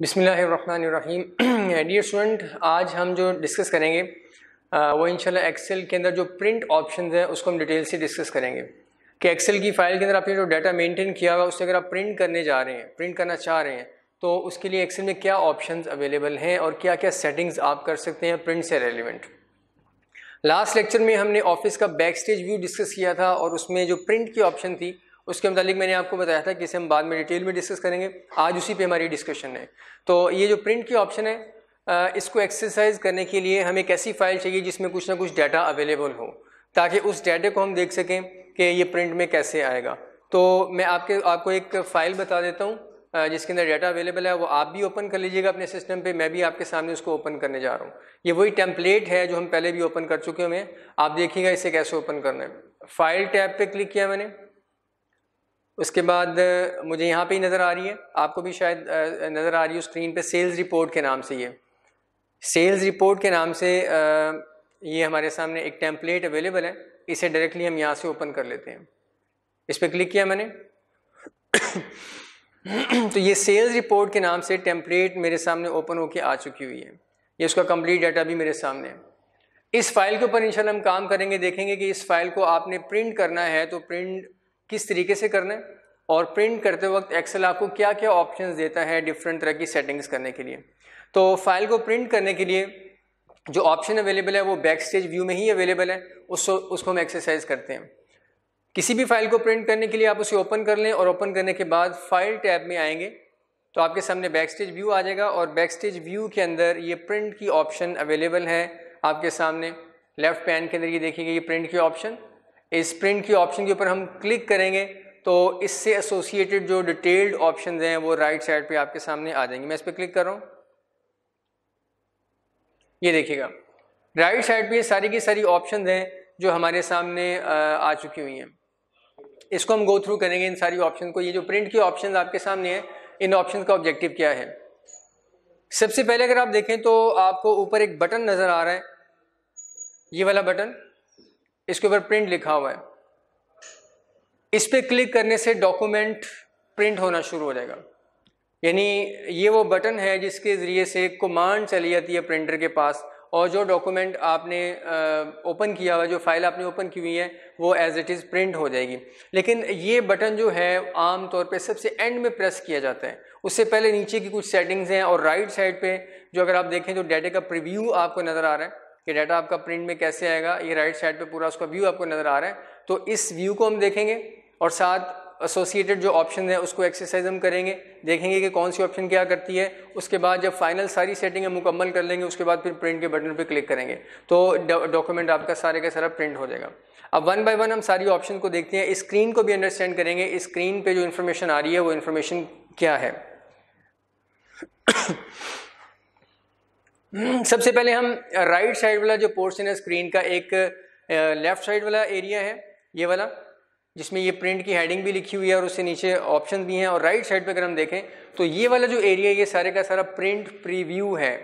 बिसमीम dear student आज हम जो डिस्कस करेंगे uh, वो इंशाल्लाह एक्सेल के अंदर जो प्रिंट ऑप्शन है उसको हम डिटेल से डिस्कस करेंगे कि एक्सेल की फ़ाइल के अंदर आपने जो डाटा मेंटेन किया हुआ उससे अगर आप प्रिंट करने जा रहे हैं प्रिंट करना चाह रहे हैं तो उसके लिए एक्सेल में क्या ऑप्शन अवेलेबल हैं और क्या क्या सेटिंग्स आप कर सकते हैं प्रिंट से रेलिवेंट लास्ट लेक्चर में हमने ऑफिस का बैक स्टेज व्यू डिस्कस किया था और उसमें जो प्रिंट की ऑप्शन थी उसके मतलब मैंने आपको बताया था कि इसे हम बाद में डिटेल में डिस्कस करेंगे आज उसी पे हमारी डिस्कशन है तो ये जो प्रिंट की ऑप्शन है इसको एक्सरसाइज करने के लिए हमें एक ऐसी फाइल चाहिए जिसमें कुछ ना कुछ डाटा अवेलेबल हो ताकि उस डाटे को हम देख सकें कि ये प्रिंट में कैसे आएगा तो मैं आपके आपको एक फ़ाइल बता देता हूँ जिसके अंदर डाटा अवेलेबल है वो आप भी ओपन कर लीजिएगा अपने सिस्टम पे मैं भी आपके सामने उसको ओपन करने जा रहा हूँ ये वही टेम्पलेट है जो हम पहले भी ओपन कर चुके हैं आप देखिएगा इसे कैसे ओपन करना है फाइल टैब पे क्लिक किया मैंने उसके बाद मुझे यहाँ पे ही नज़र आ रही है आपको भी शायद नज़र आ रही है स्क्रीन पे सेल्स रिपोर्ट के नाम से ये सेल्स रिपोर्ट के नाम से ये हमारे सामने एक टेम्पलेट अवेलेबल है इसे डायरेक्टली हम यहाँ से ओपन कर लेते हैं इस पर क्लिक किया मैंने तो ये सेल्स रिपोर्ट के नाम से टेम्पलेट मेरे सामने ओपन होके आ चुकी हुई है ये उसका कम्प्लीट डाटा भी मेरे सामने है इस फाइल के ऊपर इंशाल्लाह हम काम करेंगे देखेंगे कि इस फाइल को आपने प्रिंट करना है तो प्रिंट किस तरीके से करना है और प्रिंट करते वक्त एक्सेल आपको क्या क्या ऑप्शंस देता है डिफरेंट तरह की सेटिंग्स करने के लिए तो फाइल को प्रिंट करने के लिए जो ऑप्शन अवेलेबल है वो बैक स्टेज व्यू में ही अवेलेबल है उसको उसको हम एक्सरसाइज करते हैं किसी भी फाइल को प्रिंट करने के लिए आप उसे ओपन कर लें और ओपन करने के बाद फाइल टैब में आएंगे तो आपके सामने बैक स्टेज व्यू आ जाएगा और बैक स्टेज व्यू के अंदर ये प्रिंट की ऑप्शन अवेलेबल है आपके सामने लेफ्ट पैन के अंदर ये देखिएगा ये प्रिंट की ऑप्शन इस प्रिंट की ऑप्शन के ऊपर हम क्लिक करेंगे तो इससे एसोसिएटेड जो डिटेल्ड ऑप्शन हैं वो राइट right साइड पे आपके सामने आ जाएंगे मैं इस पर क्लिक कर रहा हूँ ये देखिएगा राइट साइड पे सारी की सारी ऑप्शन हैं जो हमारे सामने आ चुकी हुई हैं इसको हम गो थ्रू करेंगे इन सारी ऑप्शन को ये जो प्रिंट की ऑप्शन आपके सामने हैं इन ऑप्शन का ऑब्जेक्टिव क्या है सबसे पहले अगर आप देखें तो आपको ऊपर एक बटन नज़र आ रहा है ये वाला बटन इसके ऊपर प्रिंट लिखा हुआ है इस पर क्लिक करने से डॉक्यूमेंट प्रिंट होना शुरू हो जाएगा यानी ये वो बटन है जिसके ज़रिए से कमांड चली जाती है प्रिंटर के पास और जो डॉक्यूमेंट आपने ओपन किया हुआ जो फाइल आपने ओपन की हुई है वो एज इट इज़ प्रिंट हो जाएगी लेकिन ये बटन जो है आम तौर पे सबसे एंड में प्रेस किया जाता है उससे पहले नीचे की कुछ सेटिंग्स हैं और राइट साइड पे जो अगर आप देखें तो डेटा का प्रिव्यू आपको नज़र आ रहा है कि डाटा आपका प्रिंट में कैसे आएगा ये राइट साइड पे पूरा उसका व्यू आपको नज़र आ रहा है तो इस व्यू को हम देखेंगे और साथ एसोसिएटेड जो ऑप्शन है उसको एक्सरसाइज हम करेंगे देखेंगे कि कौन सी ऑप्शन क्या करती है उसके बाद जब फाइनल सारी सेटिंग हम मुकम्मल कर लेंगे उसके बाद फिर प्रिंट के बटन पर क्लिक करेंगे तो डॉक्यूमेंट आपका सारे का सारा प्रिंट हो जाएगा अब वन बाय वन हम सारी ऑप्शन को देखते हैं स्क्रीन को भी अंडरस्टैंड करेंगे स्क्रीन पर जो इन्फॉर्मेशन आ रही है वो इन्फॉर्मेशन क्या है सबसे पहले हम राइट साइड वाला जो पोर्शन है स्क्रीन का एक लेफ्ट साइड वाला एरिया है ये वाला जिसमें ये प्रिंट की हेडिंग भी लिखी हुई है और उससे नीचे ऑप्शन भी हैं और राइट साइड पर अगर हम देखें तो ये वाला जो एरिया ये सारे का सारा प्रिंट प्रीव्यू है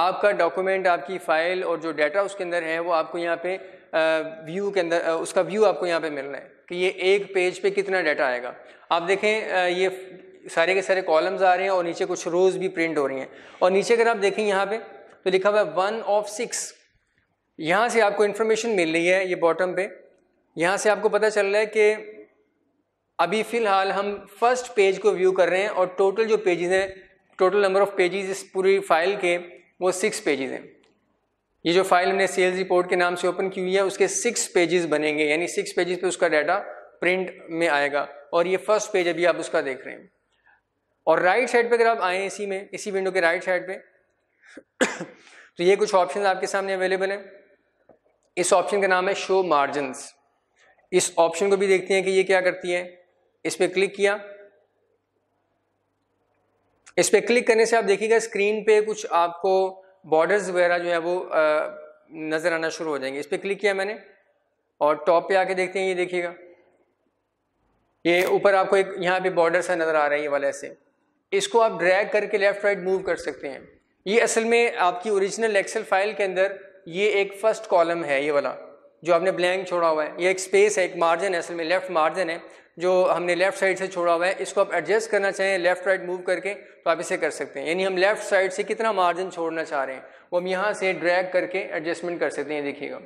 आपका डॉक्यूमेंट आपकी फ़ाइल और जो डाटा उसके अंदर है वो आपको यहाँ पे व्यू के अंदर उसका व्यू आपको यहाँ पे मिलना है कि ये एक पेज पे कितना डाटा आएगा आप देखें ये सारे के सारे कॉलम्स आ रहे हैं और नीचे कुछ रोज़ भी प्रिंट हो रही हैं और नीचे अगर आप देखें यहाँ पर तो लिखा हुआ है वन ऑफ सिक्स यहाँ से आपको इन्फॉर्मेशन मिल रही है ये बॉटम पे यहाँ से आपको पता चल रहा है कि अभी फ़िलहाल हम फर्स्ट पेज को व्यू कर रहे हैं और टोटल जो पेजेस हैं टोटल नंबर ऑफ़ पेजेस इस पूरी फाइल के वो सिक्स पेजेस हैं ये जो फाइल हमने सेल्स रिपोर्ट के नाम से ओपन की हुई है उसके सिक्स पेजेस बनेंगे यानी सिक्स पेजेस पे उसका डाटा प्रिंट में आएगा और ये फर्स्ट पेज अभी आप उसका देख रहे हैं और राइट साइड पर अगर आप आए इसी में इसी विंडो के राइट साइड पर तो ये कुछ ऑप्शन आपके सामने अवेलेबल हैं इस ऑप्शन का नाम है शो मार्जिनस इस ऑप्शन को भी देखते हैं कि ये क्या करती है इस पर क्लिक किया इस पर क्लिक करने से आप देखिएगा स्क्रीन पे कुछ आपको बॉर्डर्स वगैरह जो है वो नज़र आना शुरू हो जाएंगे इस पर क्लिक किया मैंने और टॉप पे आके देखते हैं ये देखिएगा ये ऊपर आपको एक यहाँ पे बॉर्डर सा नज़र आ रहा है ये वाले ऐसे इसको आप ड्रैग करके लेफ्ट राइट मूव कर सकते हैं ये असल में आपकी ओरिजिनल एक्सेल फाइल के अंदर ये एक फर्स्ट कॉलम है ये वाला जो आपने ब्लैंक छोड़ा हुआ है ये एक स्पेस है एक मार्जिन है असल में लेफ्ट मार्जिन है जो हमने लेफ्ट साइड से छोड़ा हुआ है इसको आप एडजस्ट करना चाहें लेफ्ट राइट मूव करके तो आप इसे कर सकते हैं यानी हम लेफ्ट साइड से कितना मार्जिन छोड़ना चाह रहे हैं वो हम यहाँ से ड्रैग करके एडजस्टमेंट कर सकते हैं देखिएगा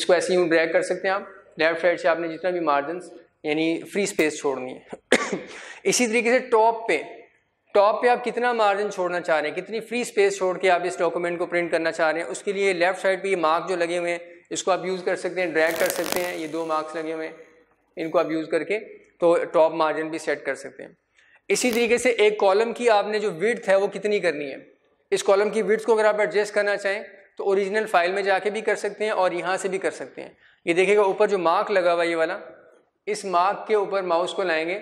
इसको ऐसे ही ड्रैग कर सकते हैं आप लेफ्ट साइड से आपने जितना भी मार्जिन यानी फ्री स्पेस छोड़नी है इसी तरीके से टॉप पे टॉप पे आप कितना मार्जिन छोड़ना चाह रहे हैं कितनी फ्री स्पेस छोड़ के आप इस डॉक्यूमेंट को प्रिंट करना चाह रहे हैं उसके लिए लेफ्ट साइड पे ये मार्क जो लगे हुए हैं इसको आप यूज़ कर सकते हैं ड्रैग कर सकते हैं ये दो मार्क्स लगे हुए हैं इनको आप यूज़ करके तो टॉप मार्जिन भी सेट कर सकते हैं इसी तरीके से एक कॉलम की आपने जो विड्थ है वो कितनी करनी है इस कॉलम की विड्थ को अगर आप एडजस्ट करना चाहें तो ओरिजिनल फाइल में जाके भी कर सकते हैं और यहाँ से भी कर सकते हैं ये देखिएगा ऊपर जो मार्क लगा हुआ ये वाला इस मार्क के ऊपर माउस को लाएंगे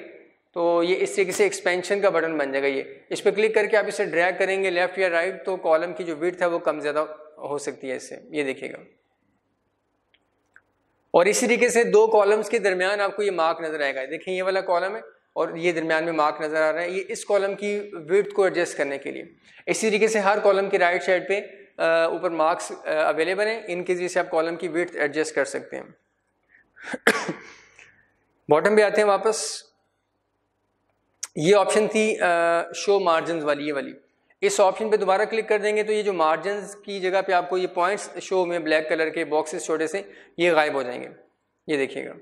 तो ये इस तरीके से एक्सपेंशन का बटन बन जाएगा ये इस पर क्लिक करके आप इसे ड्रैग करेंगे लेफ्ट या राइट तो कॉलम की जो वीट है वो कम ज़्यादा हो सकती है इससे ये देखिएगा और इसी तरीके से दो कॉलम्स के दरमियान आपको ये मार्क नज़र आएगा देखिए ये वाला कॉलम है और ये दरमियान में मार्क नज़र आ रहा है ये इस कॉलम की वेट को एडजस्ट करने के लिए इसी तरीके से हर कॉलम के राइट साइड पे ऊपर मार्क्स अवेलेबल हैं इनके जैसे आप कॉलम की विथ एडजस्ट कर सकते हैं बॉटम पे आते हैं वापस ये ऑप्शन थी शो मार्जिन वाली ये वाली इस ऑप्शन पे दोबारा क्लिक कर देंगे तो ये जो मार्जिन की जगह पे आपको ये पॉइंट्स शो में ब्लैक कलर के बॉक्सेस छोटे से ये गायब हो जाएंगे ये देखिएगा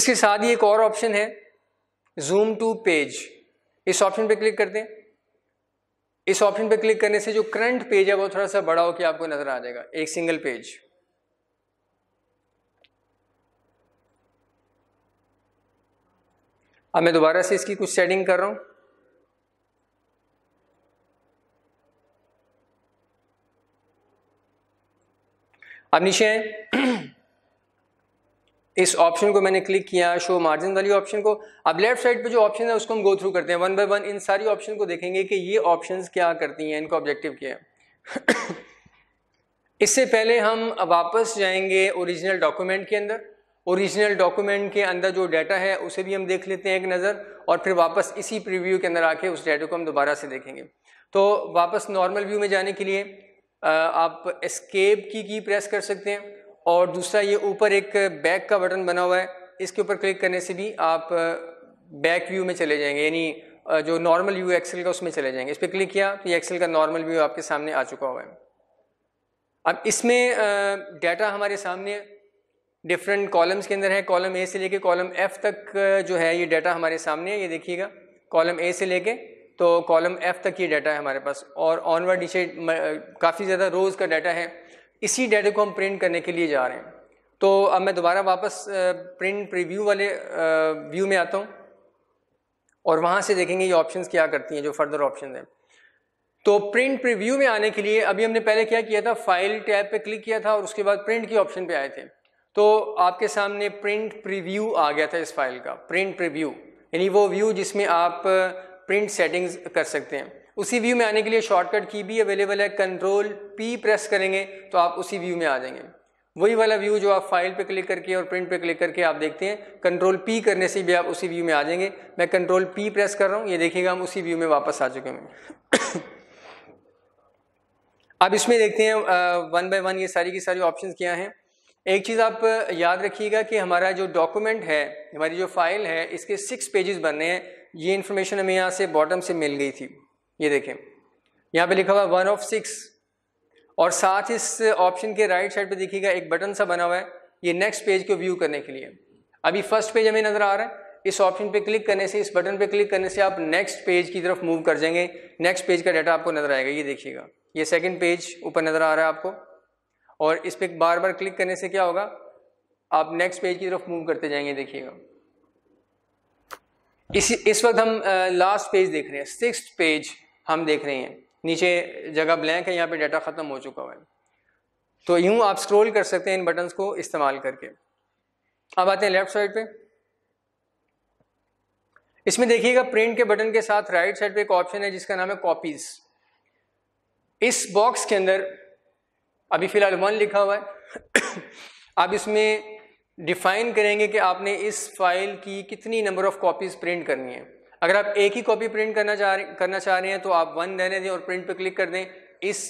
उसके साथ ही एक और ऑप्शन है जूम टू पेज इस ऑप्शन पे क्लिक करते दें इस ऑप्शन पे क्लिक करने से जो करंट पेज है वो थोड़ा सा बड़ा होकर आपको नजर आ जाएगा एक सिंगल पेज अब मैं दोबारा से इसकी कुछ सेटिंग कर रहा हूं अब नीचे इस ऑप्शन को मैंने क्लिक किया शो मार्जिन वाली ऑप्शन को अब लेफ्ट साइड पे जो ऑप्शन है उसको हम गो थ्रू करते हैं वन बाय वन इन सारी ऑप्शन को देखेंगे कि ये ऑप्शंस क्या करती हैं इनका ऑब्जेक्टिव क्या है इससे पहले हम वापस जाएंगे ओरिजिनल डॉक्यूमेंट के अंदर ओरिजिनल डॉक्यूमेंट के अंदर जो डाटा है उसे भी हम देख लेते हैं एक नज़र और फिर वापस इसी प्रीव्यू के अंदर आके उस डाटा को हम दोबारा से देखेंगे तो वापस नॉर्मल व्यू में जाने के लिए आप एस्केप की की प्रेस कर सकते हैं और दूसरा ये ऊपर एक बैक का बटन बना हुआ है इसके ऊपर क्लिक करने से भी आप बैक व्यू में चले जाएंगे यानी जो नॉर्मल व्यू एक्सेल का उसमें चले जाएंगे इस पर क्लिक किया तो ये एक्सेल का नॉर्मल व्यू आपके सामने आ चुका हुआ है अब इसमें डाटा हमारे सामने डिफरेंट कॉलम्स के अंदर है कॉलम ए से लेके कॉलम एफ तक जो है ये डाटा हमारे सामने है ये देखिएगा कॉलम ए से लेके तो कॉलम एफ तक ये डाटा है हमारे पास और ऑनवर्ड नीचे काफ़ी ज़्यादा रोज़ का डाटा है इसी डाटा को हम प्रिंट करने के लिए जा रहे हैं तो अब मैं दोबारा वापस प्रिंट प्रीव्यू वाले व्यू में आता हूँ और वहाँ से देखेंगे ये ऑप्शन क्या करती हैं जो फर्दर ऑप्शन हैं तो प्रिंट प्रीव्यू में आने के लिए अभी हमने पहले क्या किया था फाइल टैब पे क्लिक किया था और उसके बाद प्रिंट के ऑप्शन पे आए थे तो आपके सामने प्रिंट प्रीव्यू आ गया था इस फाइल का प्रिंट प्रीव्यू यानी वो व्यू जिसमें आप प्रिंट सेटिंग्स कर सकते हैं उसी व्यू में आने के लिए शॉर्टकट की भी अवेलेबल है कंट्रोल पी प्रेस करेंगे तो आप उसी व्यू में आ जाएंगे वही वाला व्यू जो आप फाइल पे क्लिक करके और प्रिंट पे क्लिक करके आप देखते हैं कंट्रोल पी करने से भी आप उसी व्यू में आ जाएंगे मैं कंट्रोल पी प्रेस कर रहा हूँ ये देखिएगा हम उसी व्यू में वापस आ चुके हैं अब इसमें देखते हैं वन बाय वन ये सारी की सारी ऑप्शंस क्या हैं एक चीज़ आप याद रखिएगा कि हमारा जो डॉक्यूमेंट है हमारी जो फाइल है इसके सिक्स पेजेस बनने हैं ये इन्फॉर्मेशन हमें यहाँ से बॉटम से मिल गई थी ये देखें यहाँ पे लिखा हुआ वन ऑफ सिक्स और साथ इस ऑप्शन के राइट साइड पे देखिएगा एक बटन सा बना हुआ है ये नेक्स्ट पेज को व्यू करने के लिए अभी फर्स्ट पेज हमें नज़र आ रहा है इस ऑप्शन पर क्लिक करने से इस बटन पर क्लिक करने से आप नेक्स्ट पेज की तरफ मूव कर जाएंगे नेक्स्ट पेज का डाटा आपको नज़र आएगा ये देखिएगा ये सेकंड पेज ऊपर नज़र आ रहा है आपको और इस पर बार बार क्लिक करने से क्या होगा आप नेक्स्ट पेज की तरफ मूव करते जाएंगे देखिएगा इस इस वक्त हम लास्ट पेज देख रहे हैं सिक्स पेज हम देख रहे हैं नीचे जगह ब्लैंक है यहाँ पे डाटा ख़त्म हो चुका हुआ है तो यूँ आप स्क्रॉल कर सकते हैं इन बटन्स को इस्तेमाल करके अब आते हैं लेफ्ट साइड पे इसमें देखिएगा प्रिंट के बटन के साथ राइट साइड पे एक ऑप्शन है जिसका नाम है कॉपीज इस बॉक्स के अंदर अभी फ़िलहाल वन लिखा हुआ है अब इसमें डिफाइन करेंगे कि आपने इस फाइल की कितनी नंबर ऑफ़ कॉपीज़ प्रिंट करनी है अगर आप एक ही कॉपी प्रिंट करना चाह रहे करना चाह रहे हैं तो आप वन रहने दें और प्रिंट पर क्लिक कर दें इस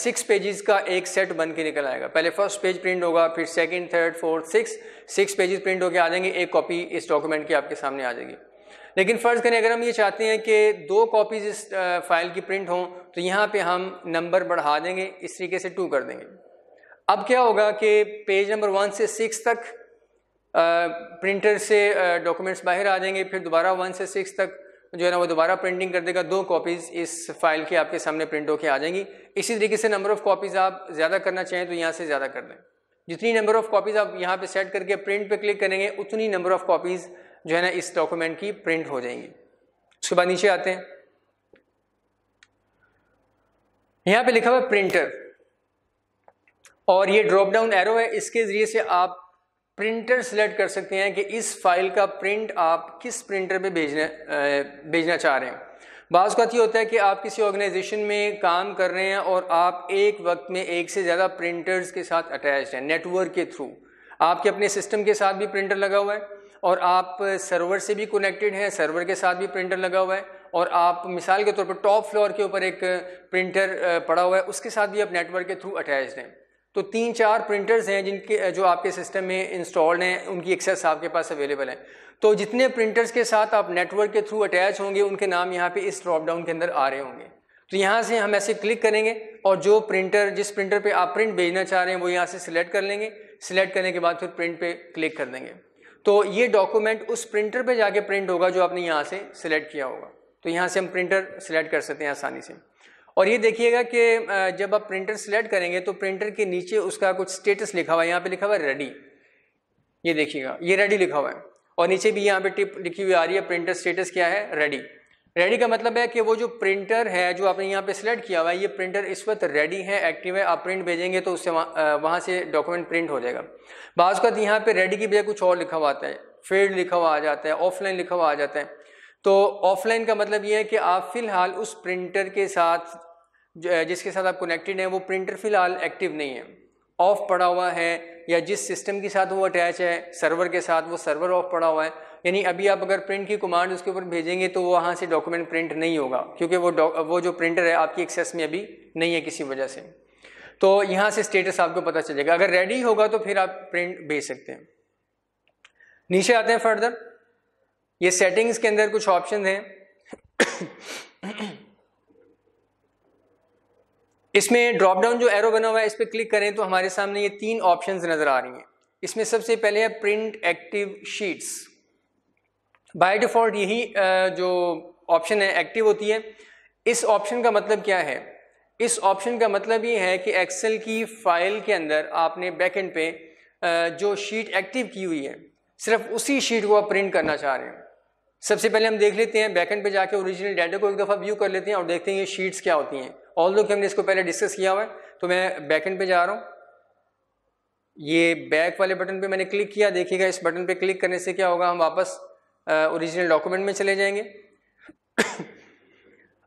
सिक्स पेजेस का एक सेट बन के निकल आएगा पहले फर्स्ट पेज प्रिंट होगा फिर second third fourth six six pages print होकर आ जाएंगे एक कॉपी इस डॉक्यूमेंट की आपके सामने आ जाएगी लेकिन फ़र्ज़ करें अगर हम ये चाहते हैं कि दो कॉपीज़ इस फाइल की प्रिंट हों तो यहाँ पे हम नंबर बढ़ा देंगे इस तरीके से टू कर देंगे अब क्या होगा कि पेज नंबर वन से सिक्स तक प्रिंटर से डॉक्यूमेंट्स बाहर आ जाएंगे फिर दोबारा वन से सिक्स तक जो है ना वो दोबारा प्रिंटिंग कर देगा दो कॉपीज़ इस फाइल के आपके सामने प्रिंट होकर आ जाएंगी इसी तरीके से नंबर ऑफ़ कॉपीज़ आप ज़्यादा करना चाहें तो यहाँ से ज़्यादा कर दें जितनी नंबर ऑफ़ कॉपीज़ आप यहाँ पे सेट करके प्रिंट पे क्लिक करेंगे उतनी नंबर ऑफ़ कॉपीज़ जो है ना इस डॉक्यूमेंट की प्रिंट हो जाएंगी उसके बाद नीचे आते हैं यहां पे लिखा हुआ प्रिंटर और ये ड्रॉप डाउन एरो है इसके ज़रिए से आप प्रिंटर सेलेक्ट कर सकते हैं कि इस फाइल का प्रिंट आप किस प्रिंटर पे भेजना भेजना चाह रहे हैं बाज़ का ये होता है कि आप किसी ऑर्गेनाइजेशन में काम कर रहे हैं और आप एक वक्त में एक से ज़्यादा प्रिंटर्स के साथ अटैच हैं नेटवर्क के थ्रू आपके अपने सिस्टम के साथ भी प्रिंटर लगा हुआ है और आप सर्वर से भी कनेक्टेड हैं सर्वर के साथ भी प्रिंटर लगा हुआ है और आप मिसाल के तौर पर टॉप फ्लोर के ऊपर एक प्रिंटर पड़ा हुआ है उसके साथ भी आप नेटवर्क के थ्रू अटैच हैं तो तीन चार प्रिंटर्स हैं जिनके जो आपके सिस्टम में इंस्टॉल्ड हैं उनकी एक्सेस आपके पास अवेलेबल है तो जितने प्रिंटर्स के साथ आप नेटवर्क के थ्रू अटैच होंगे उनके नाम यहाँ पे इस ड्रॉपडाउन के अंदर आ रहे होंगे तो यहाँ से हम ऐसे क्लिक करेंगे और जो प्रिंटर जिस प्रिंटर पे आप प्रिंट भेजना चाह रहे हैं वो यहाँ से सिलेक्ट कर लेंगे सिलेक्ट करने के बाद फिर प्रिंट पे क्लिक कर देंगे तो ये डॉक्यूमेंट उस प्रिंटर पे जाके प्रिंट होगा जो आपने यहाँ से सिलेक्ट किया होगा तो यहाँ से हम प्रिंटर सिलेक्ट कर सकते हैं आसानी से और ये देखिएगा कि जब आप प्रिंटर सिलेक्ट करेंगे तो प्रिंटर के नीचे उसका कुछ स्टेटस लिखा हुआ है यहाँ पे लिखा हुआ है रेडी ये देखिएगा ये रेडी लिखा हुआ है और नीचे भी यहाँ पे टिप लिखी हुई आ रही है प्रिंटर स्टेटस क्या है रेडी रेडी का मतलब है कि वो जो प्रिंटर है जो आपने यहाँ पे सिलेक्ट किया हुआ है ये प्रिंटर इस वक्त रेडी है एक्टिव है आप प्रिंट भेजेंगे तो उससे वहाँ वहाँ से डॉक्यूमेंट प्रिंट हो जाएगा बाज़ का यहाँ पे रेडी की बजाय कुछ और लिखा हुआ आता है फील्ड लिखा हुआ आ जाता है ऑफलाइन लिखा हुआ आ जाता है तो ऑफलाइन का मतलब ये है कि आप फिलहाल उस प्रिंटर के साथ जिसके साथ आप कनेक्टेड हैं वो प्रिंटर फिलहाल एक्टिव नहीं है ऑफ पड़ा हुआ है या जिस सिस्टम के साथ वो अटैच है सर्वर के साथ वो सर्वर ऑफ पड़ा हुआ है यानी अभी आप अगर प्रिंट की कमांड उसके ऊपर भेजेंगे तो वो वहाँ से डॉक्यूमेंट प्रिंट नहीं होगा क्योंकि वो वो जो प्रिंटर है आपकी एक्सेस में अभी नहीं है किसी वजह से तो यहाँ से स्टेटस आपको पता चलेगा अगर रेडी होगा तो फिर आप प्रिंट भेज सकते हैं नीचे आते हैं फर्दर ये सेटिंग्स के अंदर कुछ ऑप्शन हैं इसमें ड्रॉप डाउन जो एरो बना हुआ है इस पर क्लिक करें तो हमारे सामने ये तीन ऑप्शंस नज़र आ रही हैं इसमें सबसे पहले है print active sheets by default यही जो ऑप्शन है एक्टिव होती है इस ऑप्शन का मतलब क्या है इस ऑप्शन का मतलब ये है कि एक्सेल की फाइल के अंदर आपने एंड पे जो शीट एक्टिव की हुई है सिर्फ उसी शीट को आप प्रिंट करना चाह रहे हैं सबसे पहले हम देख लेते हैं एंड पे जाके ओरिजिनल डाटा को एक दफ़ा व्यू कर लेते हैं और देखते हैं ये शीट्स क्या होती हैं ऑल दो कि हमने इसको पहले डिस्कस किया हुआ है तो मैं एंड पे जा रहा हूँ ये बैक वाले बटन पे मैंने क्लिक किया देखिएगा इस बटन पे क्लिक करने से क्या होगा हम वापस ओरिजिनल डॉक्यूमेंट में चले जाएंगे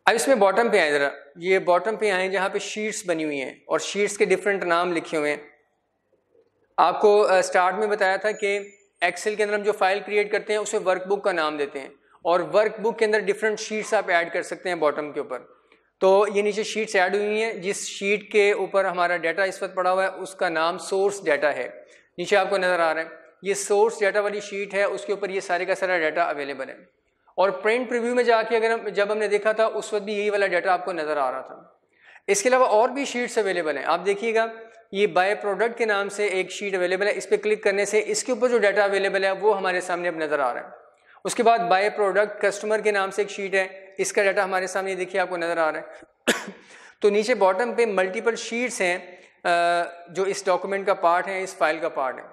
अब इसमें बॉटम पे आए ज़रा ये बॉटम पे आए जहाँ पे शीट्स बनी हुई हैं और शीट्स के डिफरेंट नाम लिखे हुए हैं आपको स्टार्ट में बताया था कि एक्सेल के अंदर हम जो फाइल क्रिएट करते हैं उसे वर्कबुक का नाम देते हैं और वर्कबुक के अंदर डिफरेंट शीट्स आप ऐड कर सकते हैं बॉटम के ऊपर तो ये नीचे शीट्स ऐड हुई हैं जिस शीट के ऊपर हमारा डाटा इस वक्त पड़ा हुआ है उसका नाम सोर्स डाटा है नीचे आपको नज़र आ रहा है ये सोर्स डाटा वाली शीट है उसके ऊपर ये सारे का सारा डाटा अवेलेबल है और प्रिंट प्रिव्यू में जाके अगर हम जब हमने देखा था उस वक्त भी यही वाला डाटा आपको नज़र आ रहा था इसके अलावा और भी शीट्स अवेलेबल हैं आप देखिएगा ये बाय प्रोडक्ट के नाम से एक शीट अवेलेबल है इस पर क्लिक करने से इसके ऊपर जो डाटा अवेलेबल है वो हमारे सामने अब नज़र आ रहा है उसके बाद बाय प्रोडक्ट कस्टमर के नाम से एक शीट है इसका डाटा हमारे सामने देखिए आपको नज़र आ रहा है तो नीचे बॉटम पे मल्टीपल शीट्स हैं जो इस डॉक्यूमेंट का पार्ट है इस फाइल का पार्ट है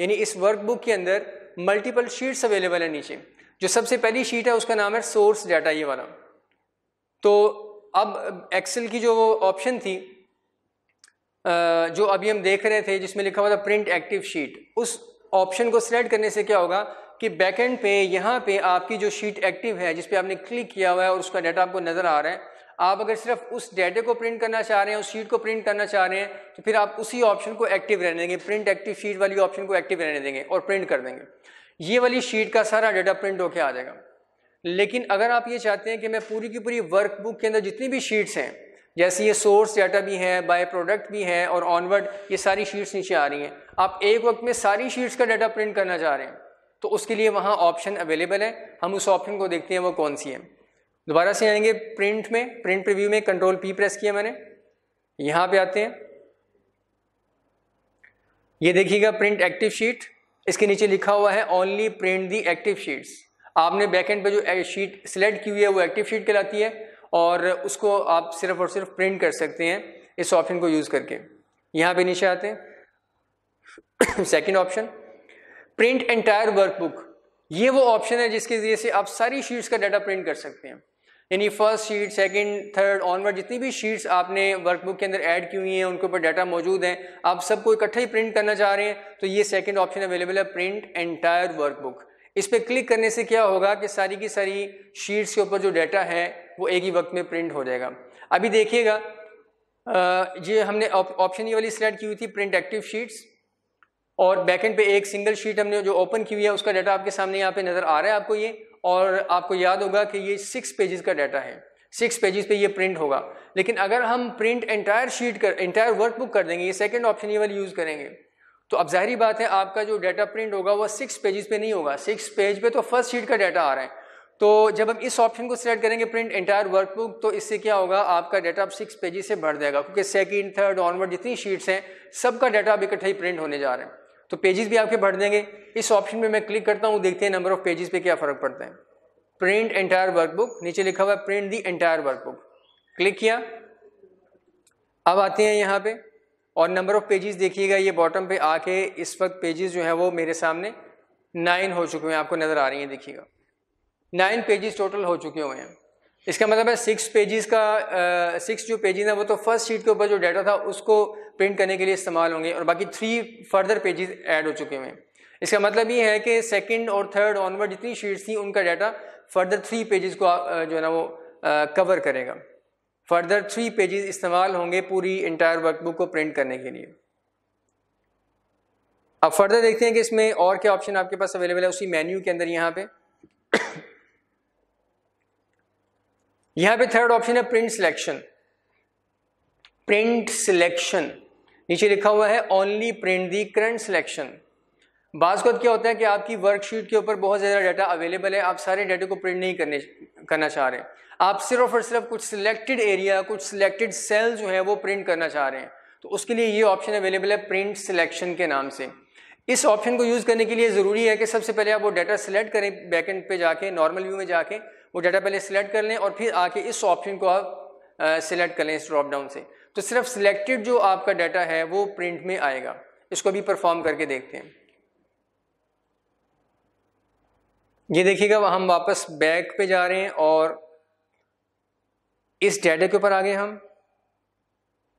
यानी इस वर्कबुक के अंदर मल्टीपल शीट्स अवेलेबल है नीचे जो सबसे पहली शीट है उसका नाम है सोर्स डाटा ये वाला तो अब एक्सेल की जो वो ऑप्शन थी जो अभी हम देख रहे थे जिसमें लिखा हुआ था प्रिंट एक्टिव शीट उस ऑप्शन को सिलेक्ट करने से क्या होगा कि बैकएंड पे यहाँ पे आपकी जो शीट एक्टिव है जिसपे आपने क्लिक किया हुआ है और उसका डाटा आपको नज़र आ रहा है आप अगर सिर्फ उस डेटा को प्रिंट करना चाह रहे हैं उस शीट को प्रिंट करना चाह रहे हैं तो फिर आप उसी ऑप्शन को एक्टिव रहने देंगे प्रिंट एक्टिव शीट वाली ऑप्शन को एक्टिव रहने देंगे और प्रिंट कर देंगे ये वाली शीट का सारा डाटा प्रिंट होकर आ जाएगा लेकिन अगर आप ये चाहते हैं कि मैं पूरी की पूरी वर्कबुक के अंदर जितनी भी शीट्स हैं जैसे ये सोर्स डाटा भी है बाय प्रोडक्ट भी है और ऑनवर्ड ये सारी शीट्स नीचे आ रही हैं आप एक वक्त में सारी शीट्स का डाटा प्रिंट करना चाह रहे हैं तो उसके लिए वहाँ ऑप्शन अवेलेबल है हम उस ऑप्शन को देखते हैं वो कौन सी है दोबारा से आएंगे प्रिंट में प्रिंट प्रीव्यू में कंट्रोल पी प्रेस किया मैंने यहां पे आते हैं ये देखिएगा प्रिंट एक्टिव शीट इसके नीचे लिखा हुआ है only print the active sheets आपने बैकएंड पे जो शीट सिलेक्ट की हुई है वो एक्टिव शीट कहलाती है और उसको आप सिर्फ और सिर्फ प्रिंट कर सकते हैं इस ऑप्शन को यूज़ करके यहाँ पे नीचे आते हैं second option print entire workbook ये वो ऑप्शन है जिसके ज़रिए से आप सारी शीट्स का डाटा प्रिंट कर सकते हैं यानी first sheet second third onward जितनी भी शीट्स आपने वर्कबुक के अंदर ऐड की हुई हैं उनके ऊपर डाटा मौजूद है आप सबको इकट्ठा ही प्रिंट करना चाह रहे हैं तो ये सेकंड ऑप्शन अवेलेबल है प्रिंट एंटायर वर्कबुक इस पर क्लिक करने से क्या होगा कि सारी की सारी शीट्स के ऊपर जो डाटा है वो एक ही वक्त में प्रिंट हो जाएगा अभी देखिएगा ये हमने ऑप्शन ये वाली सिलेक्ट की हुई थी प्रिंट एक्टिव शीट्स और बैकेंड पे एक सिंगल शीट हमने जो ओपन की हुई है उसका डाटा आपके सामने यहाँ पे नज़र आ रहा है आपको ये और आपको याद होगा कि ये सिक्स पेजेस का डाटा है सिक्स पेजेस पे ये प्रिंट होगा लेकिन अगर हम प्रिंट एंटायर शीट कर एंटायर वर्कबुक कर देंगे ये सेकंड ऑप्शन ये वाली यूज़ करेंगे तो अब जाहिर बात है आपका जो डाटा प्रिंट होगा वह सिक्स पेजेस पे नहीं होगा सिक्स पेज पे तो फर्स्ट शीट का डाटा आ रहा है तो जब हम इस ऑप्शन को सिलेक्ट करेंगे प्रिंट एंटायर वर्कबुक तो इससे क्या होगा आपका डाटा अब सिक्स पेजेस से भर जाएगा क्योंकि सेकेंड थर्ड ऑनवर्ड जितनी शीट्स हैं सबका डाटा अब इकट्ठा ही प्रिंट होने जा रहे हैं तो पेजेस भी आपके बढ़ देंगे इस ऑप्शन में मैं क्लिक करता हूँ देखते हैं नंबर ऑफ पेजेस पे क्या फ़र्क पड़ता है प्रिंट एंटायर वर्कबुक नीचे लिखा हुआ है print the entire workbook click किया अब आते हैं यहाँ पे और नंबर ऑफ पेजेस देखिएगा ये बॉटम पे आके इस वक्त पेजेस जो है वो मेरे सामने नाइन हो चुके हैं आपको नज़र आ रही हैं देखिएगा नाइन पेजेस टोटल हो चुके हुए हैं इसका मतलब है सिक्स पेजेस का सिक्स जो पेजेस है वो तो फर्स्ट शीट के ऊपर जो डाटा था उसको प्रिंट करने के लिए इस्तेमाल होंगे और बाकी थ्री फर्दर पेजेस ऐड हो चुके हैं इसका मतलब ये है कि सेकंड और थर्ड ऑनवर्ड जितनी शीट्स थी उनका डाटा फर्दर थ्री पेजेस को जो है ना वो कवर करेगा फर्दर थ्री पेजेस इस्तेमाल होंगे पूरी इंटायर वर्कबुक को प्रिंट करने के लिए अब फर्दर देखते हैं कि इसमें और क्या ऑप्शन आपके पास अवेलेबल है उसी मेन्यू के अंदर यहाँ पे यहां पे थर्ड ऑप्शन है प्रिंट सिलेक्शन प्रिंट सिलेक्शन नीचे लिखा हुआ है only print the current selection बाजकोत क्या होता है कि आपकी वर्कशीट के ऊपर बहुत ज़्यादा डाटा अवेलेबल है आप सारे डाटे को प्रिंट नहीं करने करना चाह रहे आप सिर्फ और सिर्फ कुछ सिलेक्टेड एरिया कुछ सिलेक्टेड सेल जो है वो प्रिंट करना चाह रहे हैं तो उसके लिए ये ऑप्शन अवेलेबल है प्रिंट सिलेक्शन के नाम से इस ऑप्शन को यूज़ करने के लिए ज़रूरी है कि सबसे पहले आप वो डाटा सिलेक्ट करें बैकेंड पे जाके नॉर्मल व्यू में जाके वो डाटा पहले सिलेक्ट कर लें और फिर आके इस ऑप्शन को आप सिलेक्ट कर लें इस ड्रॉप डाउन से तो सिर्फ सिलेक्टेड जो आपका डाटा है वो प्रिंट में आएगा इसको भी परफॉर्म करके देखते हैं ये देखिएगा हम वापस बैक पे जा रहे हैं और इस डाटा के ऊपर आ गए हम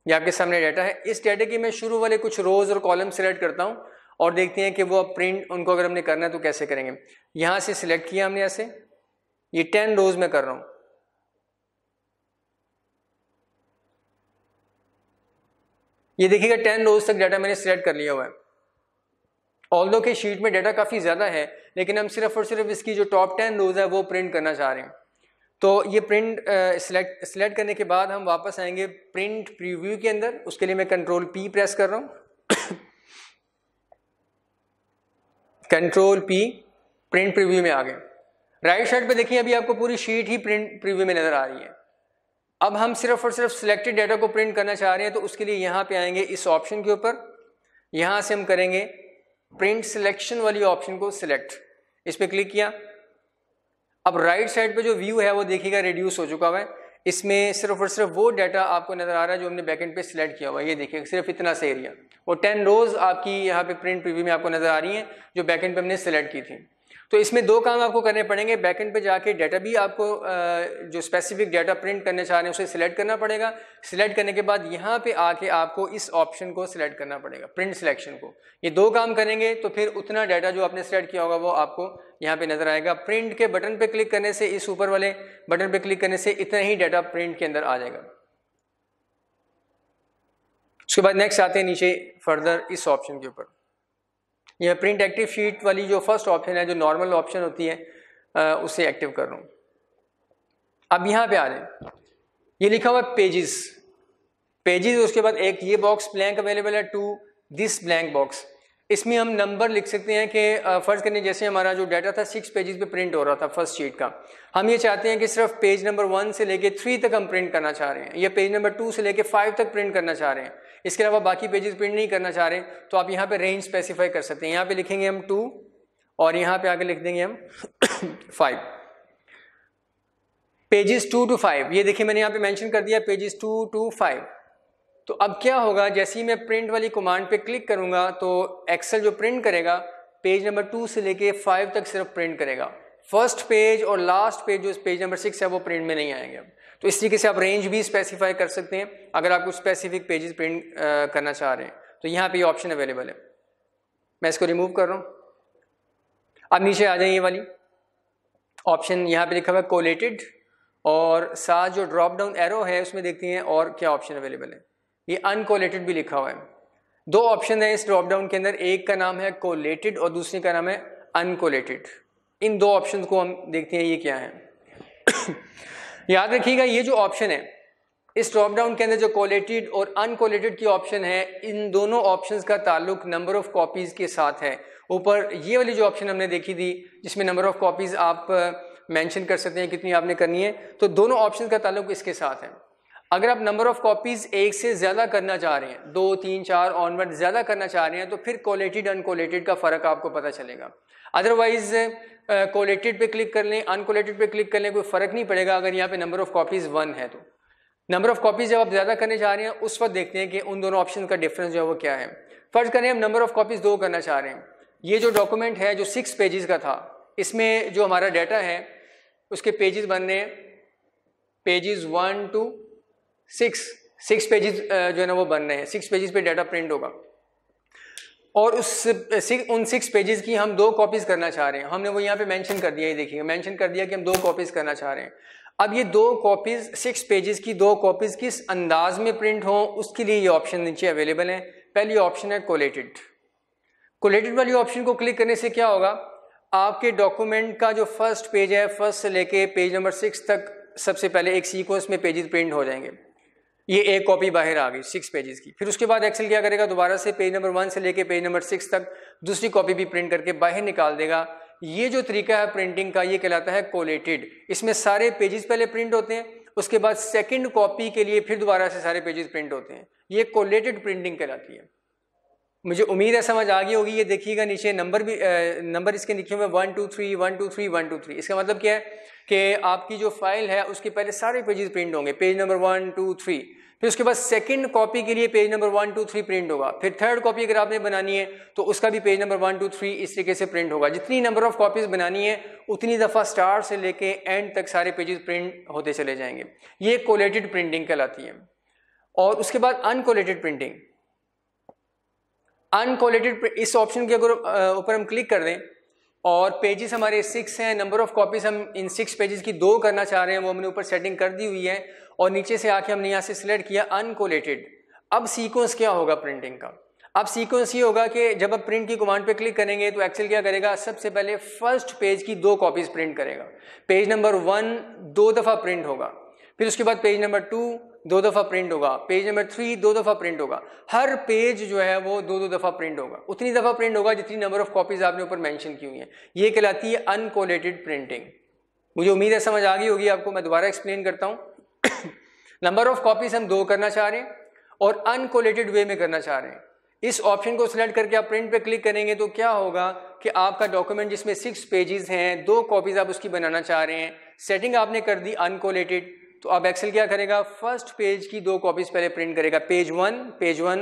ये आपके सामने डाटा है इस डाटा की मैं शुरू वाले कुछ रोज और कॉलम सिलेक्ट करता हूँ और देखते हैं कि वो प्रिंट उनको अगर हमने करना है तो कैसे करेंगे यहाँ से सिलेक्ट किया हमने ऐसे ये टेन रोज में कर रहा हूं ये देखिएगा टेन रोज तक डाटा मैंने सिलेक्ट कर लिया हुआ है ऑल दो के शीट में डाटा काफ़ी ज़्यादा है लेकिन हम सिर्फ और सिर्फ इसकी जो टॉप टेन रोज है वो प्रिंट करना चाह रहे हैं तो ये प्रिंट सिलेक्ट करने के बाद हम वापस आएंगे प्रिंट प्रीव्यू के अंदर उसके लिए मैं कंट्रोल पी प्रेस कर रहा हूं कंट्रोल पी प्रिंट प्रीव्यू में आ गए राइट साइड पे देखिए अभी आपको पूरी शीट ही प्रिंट प्रीव्यू में नजर आ रही है अब हम सिर्फ और सिर्फ सिलेक्टेड डेटा को प्रिंट करना चाह रहे हैं तो उसके लिए यहाँ पे आएंगे इस ऑप्शन के ऊपर यहां से हम करेंगे प्रिंट सिलेक्शन वाली ऑप्शन को सिलेक्ट इस पर क्लिक किया अब राइट साइड पे जो व्यू है वो देखिएगा रिड्यूस हो चुका हुआ है इसमें सिर्फ और सिर्फ वो डाटा आपको नजर आ रहा है जो हमने बैकेंड पे सिलेक्ट किया हुआ है ये देखिए सिर्फ इतना से एरिया वो टेन रोज आपकी यहाँ पे प्रिंट प्रीव्यू में आपको नजर आ रही है जो बैकेंड पे हमने सिलेक्ट की थी तो इसमें दो काम आपको करने पड़ेंगे बैकेंड पे जाके डाटा भी आपको जो स्पेसिफिक डाटा प्रिंट करने चाह रहे हैं उसे सिलेक्ट करना पड़ेगा सिलेक्ट करने के बाद यहाँ पे आके आपको इस ऑप्शन को सिलेक्ट करना पड़ेगा प्रिंट सिलेक्शन को ये दो काम करेंगे तो फिर उतना डाटा जो आपने सिलेक्ट किया होगा वो आपको यहाँ पे नजर आएगा प्रिंट के बटन पे क्लिक करने से इस ऊपर वाले बटन पे क्लिक करने से इतना ही डाटा प्रिंट के अंदर आ जाएगा उसके बाद नेक्स्ट आते हैं नीचे फर्दर इस ऑप्शन के ऊपर यह प्रिंट एक्टिव शीट वाली जो फर्स्ट ऑप्शन है जो नॉर्मल ऑप्शन होती है आ, उसे एक्टिव कर रहा अब यहाँ पे आ हैं ये लिखा हुआ पेजेस पेजेस उसके बाद एक ये बॉक्स ब्लैंक अवेलेबल है टू दिस ब्लैंक बॉक्स इसमें हम नंबर लिख सकते हैं कि फ़र्ज़ करने जैसे हमारा जो डाटा था सिक्स पेजेस पे प्रिंट हो रहा था फर्स्ट शीट का हम ये चाहते हैं कि सिर्फ पेज नंबर वन से लेके थ्री तक हम प्रिंट करना चाह रहे हैं या पेज नंबर टू से लेके फाइव तक प्रिंट करना चाह रहे हैं इसके अलावा बाकी पेजेस प्रिंट नहीं करना चाह रहे तो आप यहाँ पे रेंज स्पेसिफाई कर सकते हैं यहाँ पे लिखेंगे हम टू और यहाँ पे आगे लिख देंगे हम five pages two to five ये देखिए मैंने यहाँ पे मेंशन कर दिया पेजेस टू टू फाइव तो अब क्या होगा जैसे ही मैं प्रिंट वाली कमांड पे क्लिक करूँगा तो एक्सेल जो प्रिंट करेगा पेज नंबर टू से लेके फाइव तक सिर्फ प्रिंट करेगा फर्स्ट पेज और लास्ट पेज जो पेज नंबर सिक्स है वो प्रिंट में नहीं आएंगे अब तो इस तरीके से आप रेंज भी स्पेसिफाई कर सकते हैं अगर आप कुछ स्पेसिफिक पेजेस प्रिंट करना चाह रहे हैं तो यहाँ पे ये ऑप्शन अवेलेबल है मैं इसको रिमूव कर रहा हूँ अब नीचे आ जाइए ये वाली ऑप्शन यहाँ पे लिखा हुआ है कोलेटेड और साथ जो ड्रॉप डाउन एरो है उसमें देखते हैं और क्या ऑप्शन अवेलेबल है ये अनकोलेटेड भी लिखा हुआ है दो ऑप्शन है इस ड्रॉप डाउन के अंदर एक का नाम है कोलेटेड और दूसरे का नाम है अनकोलेटेड इन दो ऑप्शन को हम देखते हैं ये क्या है याद रखिएगा ये जो ऑप्शन है इस ड्रॉप डाउन के अंदर जो क्वालिटेड और अनकोलेटेड की ऑप्शन है इन दोनों ऑप्शंस का ताल्लुक नंबर ऑफ कॉपीज के साथ है ऊपर ये वाली जो ऑप्शन हमने देखी थी जिसमें नंबर ऑफ कॉपीज आप मेंशन कर सकते हैं कितनी आपने करनी है तो दोनों ऑप्शन का ताल्लुक इसके साथ है अगर आप नंबर ऑफ कॉपीज एक से ज्यादा करना चाह रहे हैं दो तीन चार ऑनवर्ड ज्यादा करना चाह रहे हैं तो फिर कोलेटेड अनकोलेटेड का फर्क आपको पता चलेगा अदरवाइज कोलेटेड पे क्लिक कर लें अनकोलेटेड पे क्लिक कर लें कोई फ़र्क नहीं पड़ेगा अगर यहाँ पे नंबर ऑफ़ कॉपीज़ वन है तो नंबर ऑफ़ कॉपीज़ जब आप ज़्यादा करने चाह रहे हैं उस वक्त देखते हैं कि उन दोनों ऑप्शन का डिफरेंस जो है वो क्या है फ़र्ज़ करें हम नंबर ऑफ़ कॉपीज़ दो करना चाह रहे हैं ये जो डॉक्यूमेंट है जो सिक्स पेजेस का था इसमें जो हमारा डाटा है उसके पेजेस बन रहे हैं pages one two six six pages जो है ना वो बन रहे हैं सिक्स पेजेस पे डाटा प्रिंट होगा और उस सिक, उन सिक्स पेजेस की हम दो कॉपीज़ करना चाह रहे हैं हमने वो यहाँ पे मेंशन कर दिया ये देखिए मेंशन कर दिया कि हम दो कॉपीज़ करना चाह रहे हैं अब ये दो कॉपीज़ सिक्स पेजेस की दो कॉपीज़ किस अंदाज में प्रिंट हों उसके लिए ये ऑप्शन नीचे अवेलेबल हैं पहली ऑप्शन है कोलेटेड कोलेटेड वाली ऑप्शन को क्लिक करने से क्या होगा आपके डॉक्यूमेंट का जो फर्स्ट पेज है फर्स्ट से लेके पेज नंबर सिक्स तक सबसे पहले एक सीक्वेंस में पेजेस प्रिंट हो जाएंगे ये एक कॉपी बाहर आ गई सिक्स पेजेस की फिर उसके बाद एक्सेल क्या करेगा दोबारा से पेज नंबर वन से लेके पेज नंबर सिक्स तक दूसरी कॉपी भी प्रिंट करके बाहर निकाल देगा ये जो तरीका है प्रिंटिंग का ये कहलाता है कोलेटेड इसमें सारे पेजेस पहले प्रिंट होते हैं उसके बाद सेकंड कॉपी के लिए फिर दोबारा से सारे पेजेस प्रिंट होते हैं ये कोलेटेड प्रिंटिंग कहलाती है मुझे उम्मीद है समझ आ गई होगी ये देखिएगा नीचे नंबर भी नंबर इसके लिखे हुए one two three one two three one two three इसका मतलब क्या है कि आपकी जो फाइल है उसके पहले सारे पेजेस प्रिंट होंगे page number one two three फिर उसके बाद सेकंड कॉपी के लिए page number one two three print होगा फिर थर्ड कॉपी अगर आपने बनानी है तो उसका भी page number one two three इस तरीके से प्रिंट होगा जितनी नंबर ऑफ कॉपीज बनानी है उतनी दफ़ा स्टार से लेके एंड तक सारे पेजेस प्रिंट होते चले जाएंगे ये कोलेटेड प्रिंटिंग कहलाती है और उसके बाद अनकोलेटेड प्रिंटिंग अनकोलेटेड इस ऑप्शन के अगर ऊपर हम क्लिक कर दें और पेजेस हमारे सिक्स हैं नंबर ऑफ कॉपीज हम इन सिक्स पेजेस की दो करना चाह रहे हैं वो हमने ऊपर सेटिंग कर दी हुई है और नीचे से आके हमने यहाँ से सिलेक्ट किया अनकोलेटेड अब सीक्वेंस क्या होगा प्रिंटिंग का अब सीक्वेंस ये होगा कि जब आप प्रिंट की कमांड पे क्लिक करेंगे तो एक्सेल क्या करेगा सबसे पहले फर्स्ट पेज की दो कॉपीज प्रिंट करेगा पेज नंबर वन दो दफ़ा प्रिंट होगा फिर उसके बाद पेज नंबर टू दो दफ़ा प्रिंट होगा पेज नंबर थ्री दो दफ़ा प्रिंट होगा हर पेज जो है वो दो दो दफ़ा प्रिंट होगा उतनी दफ़ा प्रिंट होगा जितनी नंबर ऑफ़ कॉपीज़ आपने ऊपर मेंशन की हुई हैं ये कहलाती है अनकोलेटेड प्रिंटिंग मुझे उम्मीद है समझ आ गई होगी आपको मैं दोबारा एक्सप्लेन करता हूँ नंबर ऑफ़ कॉपीज़ हम दो करना चाह रहे हैं और अनकोलेटेड वे में करना चाह रहे हैं इस ऑप्शन को सिलेक्ट करके आप प्रिंट पे क्लिक करेंगे तो क्या होगा कि आपका डॉक्यूमेंट जिसमें सिक्स पेजेस हैं दो कॉपीज़ आप उसकी बनाना चाह रहे हैं सेटिंग आपने कर दी अनकोलेटेड तो अब एक्सेल क्या करेगा फर्स्ट पेज की दो कॉपीज पहले प्रिंट करेगा पेज वन पेज वन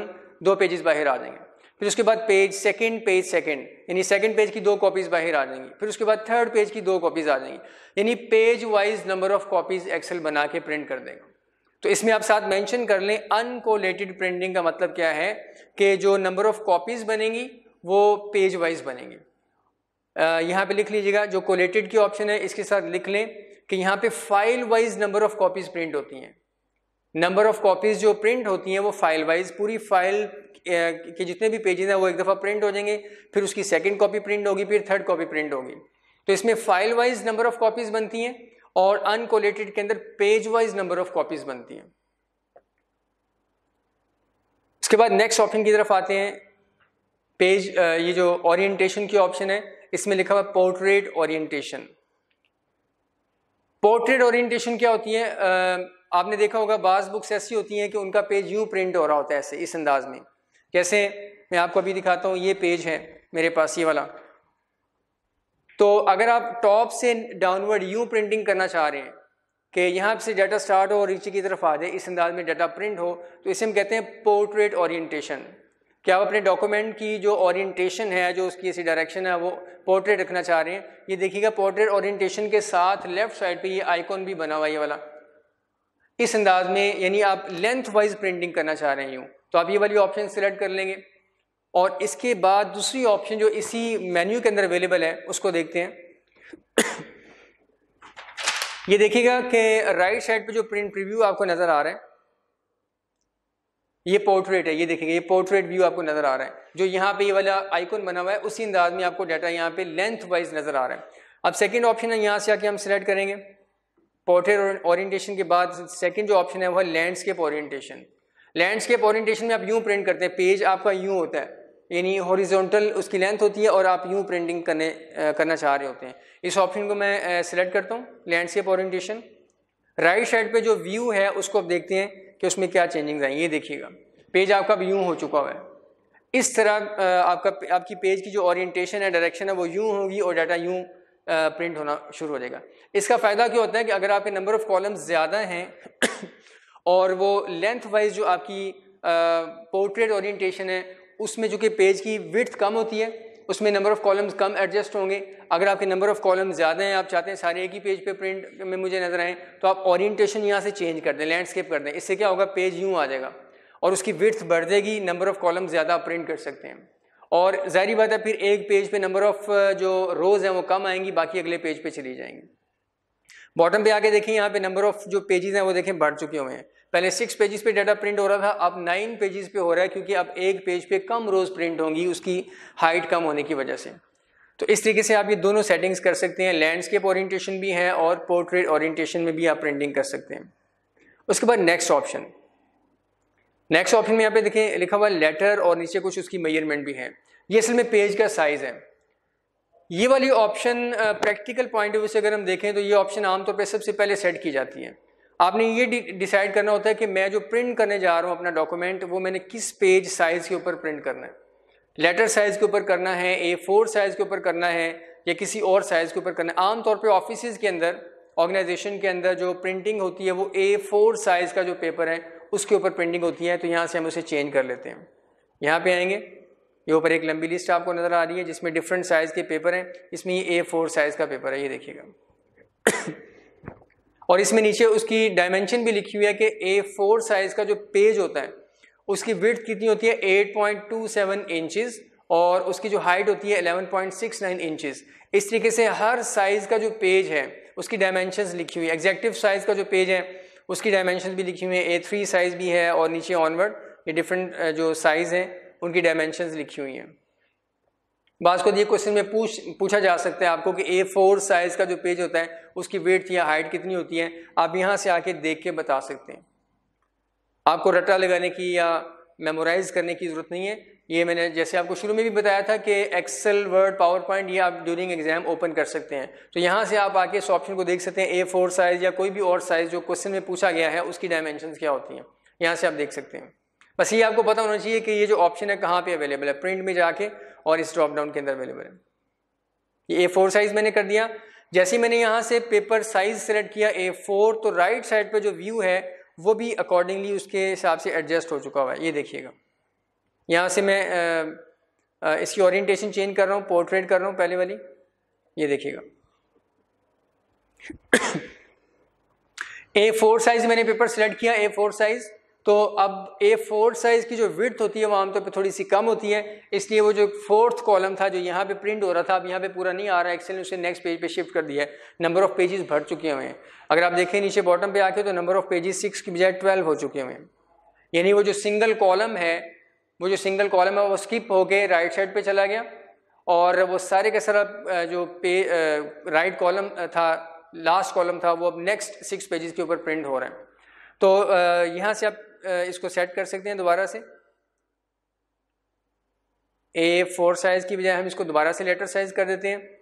दो पेजेस बाहर आ जाएंगे फिर उसके बाद पेज सेकंड पेज सेकंड यानी सेकंड पेज की दो कॉपीज बाहर आ जाएंगी फिर उसके बाद थर्ड पेज की दो कॉपीज आ जाएंगी यानी page wise number of copies Excel बना के प्रिंट कर देगा तो इसमें आप साथ मेंशन कर लें अनकोलेटेड प्रिंटिंग का मतलब क्या है कि जो नंबर ऑफ कॉपीज बनेंगी वो पेज वाइज बनेंगी यहाँ पे लिख लीजिएगा जो कोलेटेड की ऑप्शन है इसके साथ लिख लें कि यहां पे file wise number of copies print होती हैं नंबर ऑफ कॉपीज जो प्रिंट होती हैं वो फाइल वाइज पूरी फाइल के जितने भी पेजेस हैं वो एक दफ़ा प्रिंट हो जाएंगे फिर उसकी सेकंड कॉपी प्रिंट होगी फिर थर्ड कॉपी प्रिंट होगी तो इसमें file wise number of copies बनती हैं और अनकोलेटेड के अंदर page wise number of copies बनती हैं इसके बाद नेक्स्ट ऑप्शन की तरफ आते हैं पेज ये जो ऑरिएंटेशन की ऑप्शन है इसमें लिखा हुआ पोर्ट्रेट ऑरिएंटेशन पोर्ट्रेट ओरिएंटेशन क्या होती है आपने देखा होगा बास बुक्स ऐसी होती हैं कि उनका पेज यू प्रिंट हो रहा होता है ऐसे इस अंदाज में जैसे मैं आपको अभी दिखाता हूँ ये पेज है मेरे पास ये वाला तो अगर आप टॉप से डाउनवर्ड यू प्रिंटिंग करना चाह रहे हैं कि यहाँ से डाटा स्टार्ट हो और नीचे की तरफ आ जाए इस अंदाज में डाटा प्रिंट हो तो इसे हम कहते हैं पोर्ट्रेट ओरिएंटेशन क्या आप अपने डॉक्यूमेंट की जो ओरिएंटेशन है जो उसकी ऐसी डायरेक्शन है वो पोर्ट्रेट रखना चाह रहे हैं ये देखिएगा पोर्ट्रेट ओरिएंटेशन के साथ लेफ्ट साइड पे ये आइकॉन भी बना हुआ ये वाला इस अंदाज में यानी आप लेंथ वाइज प्रिंटिंग करना चाह रहे हो तो आप ये वाली ऑप्शन सेलेक्ट कर लेंगे और इसके बाद दूसरी ऑप्शन जो इसी मेन्यू के अंदर अवेलेबल है उसको देखते हैं ये देखिएगा कि राइट साइड पर जो प्रिंट प्रिव्यू आपको नज़र आ रहा है ये पोर्ट्रेट है ये देखेंगे ये पोर्ट्रेट व्यू आपको नजर आ रहा है जो यहाँ पे ये वाला आइकन बना हुआ है उसी अंदाज में आपको डाटा यहाँ पे लेंथ वाइज नजर आ रहा है अब सेकंड ऑप्शन है यहाँ से आके हम सिलेक्ट करेंगे पोर्ट्रेट ओरिएंटेशन के बाद सेकंड जो ऑप्शन है वह लैंडस्केप ओरिएंटेशन लैंडस्केप ओरिएंटेशन में आप यूं प्रिंट करते हैं पेज आपका यूं होता है यानी हॉरिजॉन्टल उसकी लेंथ होती है और आप यूं प्रिंटिंग करने करना चाह रहे होते हैं इस ऑप्शन को मैं सिलेक्ट करता हूँ लैंडस्केप ओरिएंटेशन राइट साइड पे जो व्यू है उसको आप देखते हैं कि उसमें क्या चेंजिंग आई ये देखिएगा पेज आपका यूँ हो चुका हुआ है इस तरह आपका आपकी पेज की जो ओरिएंटेशन है डायरेक्शन है वो यूँ होगी और डाटा यूँ प्रिंट होना शुरू हो जाएगा इसका फ़ायदा क्या होता है कि अगर आपके नंबर ऑफ़ कॉलम्स ज़्यादा हैं और वो लेंथ वाइज जो आपकी पोर्ट्रेट ओरिएंटेशन है उसमें जो कि पेज की विथ कम होती है उसमें नंबर ऑफ़ कॉलम्स कम एडजस्ट होंगे अगर आपके नंबर ऑफ़ कॉलम्स ज़्यादा हैं आप चाहते हैं सारे एक ही पेज पे प्रिंट में मुझे नजर आए तो आप ओरिएंटेशन यहाँ से चेंज कर दें लैंडस्केप कर दें इससे क्या होगा पेज यूँ आ जाएगा और उसकी विर्थ बढ़ जाएगी नंबर ऑफ़ कॉलम ज़्यादा आप प्रिंट कर सकते हैं और ज़ाहरी बात है फिर एक पेज पर नंबर ऑफ़ जो रोज़ हैं वो कम आएंगी बाकी अगले पेज पर चली जाएंगी बॉटम पे आके देखें यहाँ पे नंबर ऑफ़ जो पेजेस हैं वो देखें बढ़ चुके हुए हैं पहले सिक्स पेजेस पे डाटा प्रिंट हो रहा था अब नाइन पेजेस पे हो रहा है क्योंकि अब एक पेज पे कम रोज प्रिंट होंगी उसकी हाइट कम होने की वजह से तो इस तरीके से आप ये दोनों सेटिंग्स कर सकते हैं लैंडस्केप ओरिएंटेशन भी है और पोर्ट्रेट ओरिएंटेशन में भी आप प्रिंटिंग कर सकते हैं उसके बाद नेक्स्ट ऑप्शन नेक्स्ट ऑप्शन में यहाँ पे देखें लिखा हुआ लेटर और नीचे कुछ उसकी मेजरमेंट भी है ये असल में पेज का साइज है ये वाली option practical point of view से अगर हम देखें तो ये ऑप्शन आमतौर पर सबसे पहले सेट की जाती है आपने ये डिसाइड करना होता है कि मैं जो प्रिंट करने जा रहा हूँ अपना डॉक्यूमेंट वो मैंने किस पेज साइज़ के ऊपर प्रिंट करना है लेटर साइज़ के ऊपर करना है ए फोर साइज़ के ऊपर करना है या किसी और साइज़ के ऊपर करना है आमतौर पर ऑफिस के अंदर ऑर्गेनाइजेशन के अंदर जो प्रिंटिंग होती है वो ए फोर साइज़ का जो पेपर है उसके ऊपर प्रिंटिंग होती है तो यहाँ से हम उसे चेंज कर लेते हैं यहाँ पे आएंगे ये ऊपर एक लंबी लिस्ट आपको नज़र आ रही है जिसमें डिफरेंट साइज़ के पेपर हैं इसमें ये ए फोर साइज़ का पेपर है ये देखिएगा और इसमें नीचे उसकी डायमेंशन भी लिखी हुई है कि ए फोर साइज़ का जो पेज होता है उसकी विथ कितनी होती है eight point two seven inches और उसकी जो हाइट होती है 11.69 इंचेस इस तरीके से हर साइज़ का जो पेज है उसकी डायमेंशन लिखी हुई है एग्जैक्टिव साइज़ का जो पेज है उसकी डायमेंशन भी लिखी हुई है ए थ्री साइज़ भी है और नीचे ऑनवर्ड ये डिफरेंट जो साइज़ हैं उनकी डायमेंशन लिखी हुई हैं बास को ये क्वेश्चन में पूछ पूछा जा सकता है आपको कि ए फोर साइज़ का जो पेज होता है उसकी वेट या हाइट कितनी होती है आप यहाँ से आके देख के बता सकते हैं आपको रट्टा लगाने की या मेमोराइज करने की ज़रूरत नहीं है ये मैंने जैसे आपको शुरू में भी बताया था कि एक्सेल वर्ड पावर पॉइंट ये आप ड्यूरिंग एग्जाम ओपन कर सकते हैं तो यहाँ से आप आके इस ऑप्शन को देख सकते हैं ए फोर साइज या कोई भी और साइज जो क्वेश्चन में पूछा गया है उसकी डायमेंशन क्या होती हैं यहाँ से आप देख सकते हैं बस ये आपको पता होना चाहिए कि ये जो ऑप्शन है कहाँ पे अवेलेबल है प्रिंट में जाके और इस ड्रॉप डाउन के अंदर अवेलेबल है ये ए फोर साइज मैंने कर दिया जैसे मैंने यहाँ से पेपर साइज सेलेक्ट किया ए फोर तो राइट साइड पे जो व्यू है वो भी अकॉर्डिंगली उसके हिसाब से एडजस्ट हो चुका हुआ है ये देखिएगा यहाँ से मैं आ, आ, इसकी ओरिएंटेशन चेंज कर रहा हूँ पोर्ट्रेट कर रहा हूँ पहले वाली ये देखिएगा ए फोर साइज मैंने पेपर सेलेक्ट किया ए फोर साइज़ तो अब ए फोर साइज़ की जो विड्थ होती है वो आमतौर पर थोड़ी सी कम होती है इसलिए वो जो फोर्थ कॉलम था जो यहाँ पे प्रिंट हो रहा था अब यहाँ पे पूरा नहीं आ रहा है एक्सेल ने उसे नेक्स्ट पेज पे शिफ्ट कर दिया है नंबर ऑफ़ पेजेस भर चुके हुए हैं अगर आप देखें नीचे बॉटम पे आके तो नंबर ऑफ़ पेजेस सिक्स की बजाय ट्वेल्व हो चुके हुए हैं यानी वो जो सिंगल कॉलम है वो जो सिंगल कॉलम है वो स्किप होके राइट साइड पर चला गया और वो सारे का सारा जो पे राइट कॉलम था लास्ट कॉलम था वो अब नेक्स्ट सिक्स पेजेस के ऊपर प्रिंट हो रहे हैं तो यहाँ से आप इसको सेट कर सकते हैं दोबारा से ए फोर साइज़ की बजाय हम इसको दोबारा से लेटर साइज़ कर देते हैं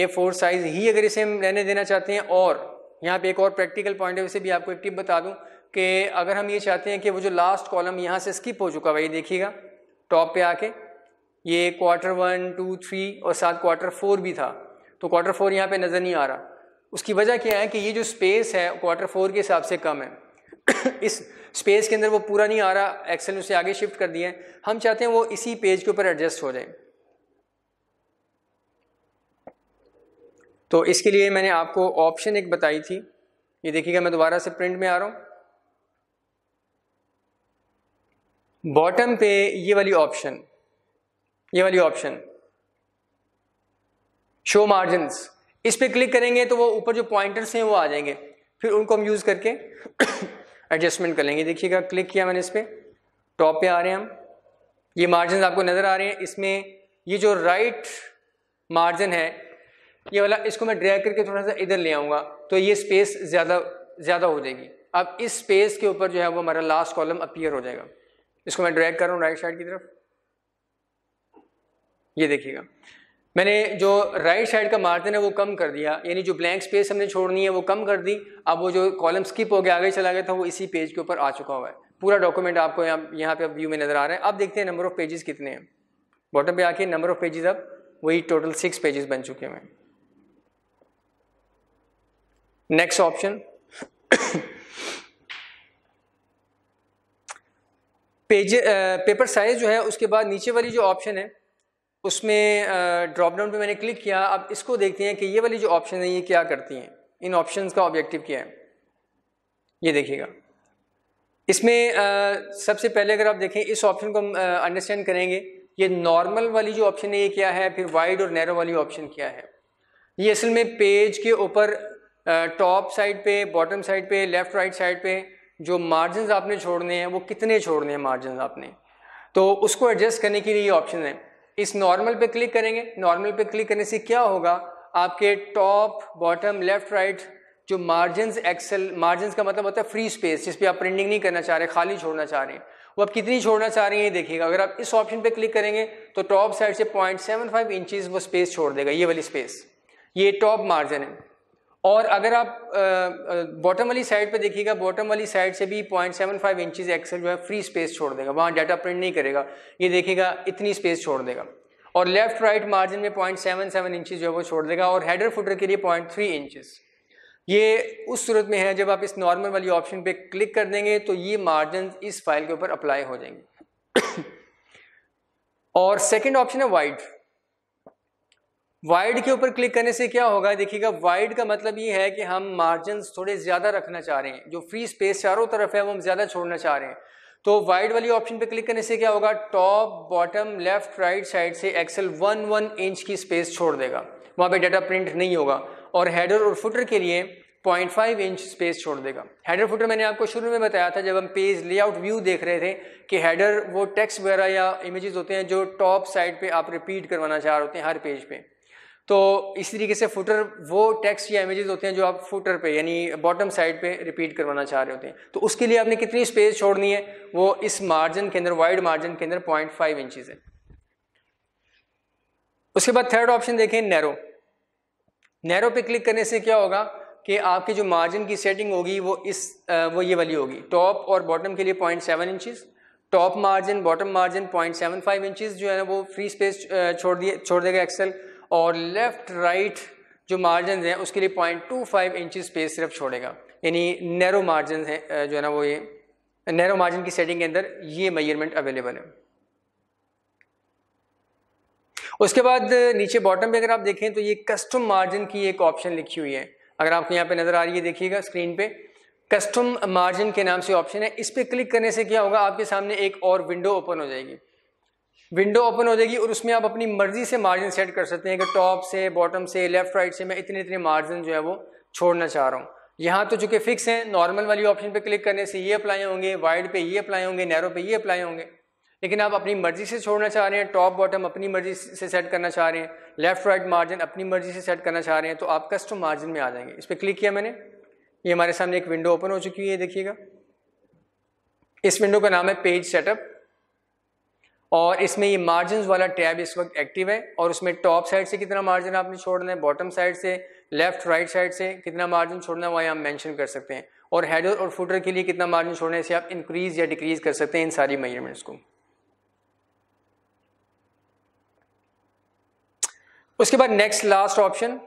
ए फोर साइज़ ही अगर इसे हम रहने देना चाहते हैं और यहाँ पे एक और प्रैक्टिकल पॉइंट है उसे भी आपको एक टिप बता दूं कि अगर हम ये चाहते हैं कि वो जो लास्ट कॉलम यहाँ से स्किप हो चुका हुआ ये देखिएगा टॉप पे आके ये क्वार्टर वन टू थ्री और साथ क्वार्टर फोर भी था तो क्वार्टर फोर यहाँ पे नज़र नहीं आ रहा उसकी वजह क्या है कि ये जो स्पेस है क्वार्टर फोर के हिसाब से कम है इस स्पेस के अंदर वो पूरा नहीं आ रहा एक्सेल ने उसे आगे शिफ्ट कर दिया है हम चाहते हैं वो इसी पेज के ऊपर एडजस्ट हो जाए तो इसके लिए मैंने आपको ऑप्शन एक बताई थी ये देखिएगा मैं दोबारा से प्रिंट में आ रहा हूँ बॉटम पे ये वाली ऑप्शन ये वाली ऑप्शन शो मार्जिन्स इस पर क्लिक करेंगे तो वो ऊपर जो पॉइंटर्स हैं वो आ जाएंगे फिर उनको हम यूज़ करके एडजस्टमेंट कर लेंगे देखिएगा क्लिक किया मैंने इस पर टॉप पे आ रहे हैं हम ये मार्जिन आपको नज़र आ रहे हैं इसमें ये जो राइट मार्जिन है ये वाला इसको मैं ड्रैग करके थोड़ा सा इधर ले आऊँगा तो ये स्पेस ज़्यादा ज़्यादा हो जाएगी अब इस स्पेस के ऊपर जो है वो हमारा लास्ट कॉलम अपीयर हो जाएगा इसको मैं ड्रैग कर रहा हूँ राइट साइड की तरफ ये देखिएगा मैंने जो राइट साइड का मार्जिन है वो कम कर दिया यानी जो ब्लैंक स्पेस हमने छोड़नी है वो कम कर दी अब वो जो कॉलम स्किप हो गया आगे चला गया था वो इसी पेज के ऊपर आ चुका हुआ है पूरा डॉक्यूमेंट आपको यहाँ यहाँ पे व्यू में नज़र आ रहा है अब देखते हैं नंबर ऑफ़ पेजेस कितने हैं बॉटम पे आके नंबर ऑफ़ पेजेस अब वही टोटल सिक्स पेजेस बन चुके हैं next option page paper size जो है उसके बाद नीचे वाली जो ऑप्शन है उसमें ड्रॉप डाउन पे मैंने क्लिक किया अब इसको देखते हैं कि ये वाली जो ऑप्शन है ये क्या करती हैं इन ऑप्शंस का ऑब्जेक्टिव क्या है ये देखिएगा इसमें आ, सबसे पहले अगर आप देखें इस ऑप्शन को हम अंडरस्टैंड करेंगे ये नॉर्मल वाली जो ऑप्शन है ये क्या है फिर वाइड और नैरो वाली ऑप्शन क्या है ये असल में पेज के ऊपर टॉप साइड पे बॉटम साइड पे लेफ्ट राइट साइड पे जो मार्जिन आपने छोड़ने हैं वो कितने छोड़ने हैं मार्जिन आपने तो उसको एडजस्ट करने के लिए ये ऑप्शन है इस नॉर्मल पे क्लिक करेंगे नॉर्मल पे क्लिक करने से क्या होगा आपके टॉप बॉटम लेफ्ट राइट जो मार्जिन एक्सेल मार्जिन का मतलब होता है फ्री स्पेस जिसपे आप प्रिंटिंग नहीं करना चाह रहे खाली छोड़ना चाह रहे हैं वो आप कितनी छोड़ना चाह रहे हैं ये देखिएगा अगर आप इस ऑप्शन पे क्लिक करेंगे तो टॉप साइड से 0.75 इंचेस वो स्पेस छोड़ देगा ये वाली स्पेस ये टॉप मार्जिन है और अगर आप बॉटम वाली साइड पे देखिएगा बॉटम वाली साइड से भी 0.75 सेवन इंचज एक्सल जो है फ्री स्पेस छोड़ देगा वहाँ डाटा प्रिंट नहीं करेगा ये देखिएगा इतनी स्पेस छोड़ देगा और लेफ्ट राइट मार्जिन में पॉइंट सेवन सेवन इंचज जो है वो छोड़ देगा और हेडर फुटर के लिए पॉइंट थ्री इंचज ये उस सूरत में है जब आप इस नॉर्मल वाली ऑप्शन पे क्लिक कर देंगे तो ये मार्जिन इस फाइल के ऊपर अप्लाई हो जाएंगे और सेकेंड ऑप्शन है वाइड वाइड के ऊपर क्लिक करने से क्या होगा देखिएगा वाइड का मतलब ये है कि हम मार्जिन थोड़े ज़्यादा रखना चाह रहे हैं जो फ्री स्पेस चारों तरफ है वो हम ज़्यादा छोड़ना चाह रहे हैं तो वाइड वाली ऑप्शन पे क्लिक करने से क्या होगा top bottom left right side से एक्सेल वन वन इंच की स्पेस छोड़ देगा वहाँ पे डाटा प्रिंट नहीं होगा और हेडर और फुटर के लिए 0.5 इंच स्पेस छोड़ देगा हेडर फुटर मैंने आपको शुरू में बताया था जब हम पेज लेआउट व्यू देख रहे थे कि हेडर वो टेक्स्ट वगैरह या इमेजेस होते हैं जो टॉप साइड पे आप रिपीट करवाना चाह रहे होते हैं हर पेज पे तो इस तरीके से फुटर वो टेक्स्ट या इमेजेस होते हैं जो आप फुटर पे यानी बॉटम साइड पे रिपीट करवाना चाह रहे होते हैं तो उसके लिए आपने कितनी स्पेस छोड़नी है वो इस मार्जिन के अंदर वाइड मार्जिन के अंदर पॉइंट फाइव इंचज़ है उसके बाद थर्ड ऑप्शन देखें नैरो नैरो पे क्लिक करने से क्या होगा कि आपकी जो मार्जिन की सेटिंग होगी वो इस वो ये वाली होगी टॉप और बॉटम के लिए point seven top margin bottom margin point seven five जो है ना वो फ्री स्पेस छोड़ दिए छोड़ देगा एक्सेल और लेफ्ट राइट जो मार्जिन हैं उसके लिए point two five inch space सिर्फ छोड़ेगा यानी नैरो मार्जिन है जो है ना वो ये नैरो मार्जिन की सेटिंग के अंदर ये मेजरमेंट अवेलेबल है उसके बाद नीचे बॉटम पे अगर आप देखें तो ये कस्टम मार्जिन की एक ऑप्शन लिखी हुई है अगर आपको यहाँ पे नज़र आ रही है देखिएगा स्क्रीन पे कस्टम मार्जिन के नाम से ऑप्शन है इस पर क्लिक करने से क्या होगा आपके सामने एक और विंडो ओपन हो जाएगी विंडो ओपन हो जाएगी और उसमें आप अपनी मर्जी से मार्जिन सेट कर सकते हैं कि टॉप से बॉटम से लेफ्ट राइट से मैं इतने इतने मार्जिन जो है वो छोड़ना चाह रहा हूँ यहाँ तो चूंकि फिक्स हैं नॉर्मल वाली ऑप्शन पे क्लिक करने से ये अप्लाई होंगे वाइड पे ये अप्लाई होंगे नैरो पे ये अप्लाई होंगे लेकिन आप अपनी मर्जी से छोड़ना चाह रहे हैं टॉप बॉटम अपनी मर्जी से सेट करना चाह रहे हैं लेफ्ट राइट मार्जिन अपनी मर्जी से सेट करना चाह रहे हैं तो आप कस्टम मार्जिन में आ जाएंगे इस पर क्लिक किया मैंने ये हमारे सामने एक विंडो ओपन हो चुकी है देखिएगा इस विंडो का नाम है पेज सेटअप और इसमें ये मार्जिन वाला टैब इस वक्त एक्टिव है और उसमें टॉप साइड से कितना मार्जिन आपने छोड़ना है बॉटम साइड से लेफ्ट राइट साइड से कितना मार्जिन छोड़ना है वहाँ आप मैंशन कर सकते हैं और हेडर और फुटर के लिए कितना मार्जिन छोड़ना से आप इंक्रीज या डिक्रीज कर सकते हैं इन सारी मेजरमेंट्स को उसके बाद next last option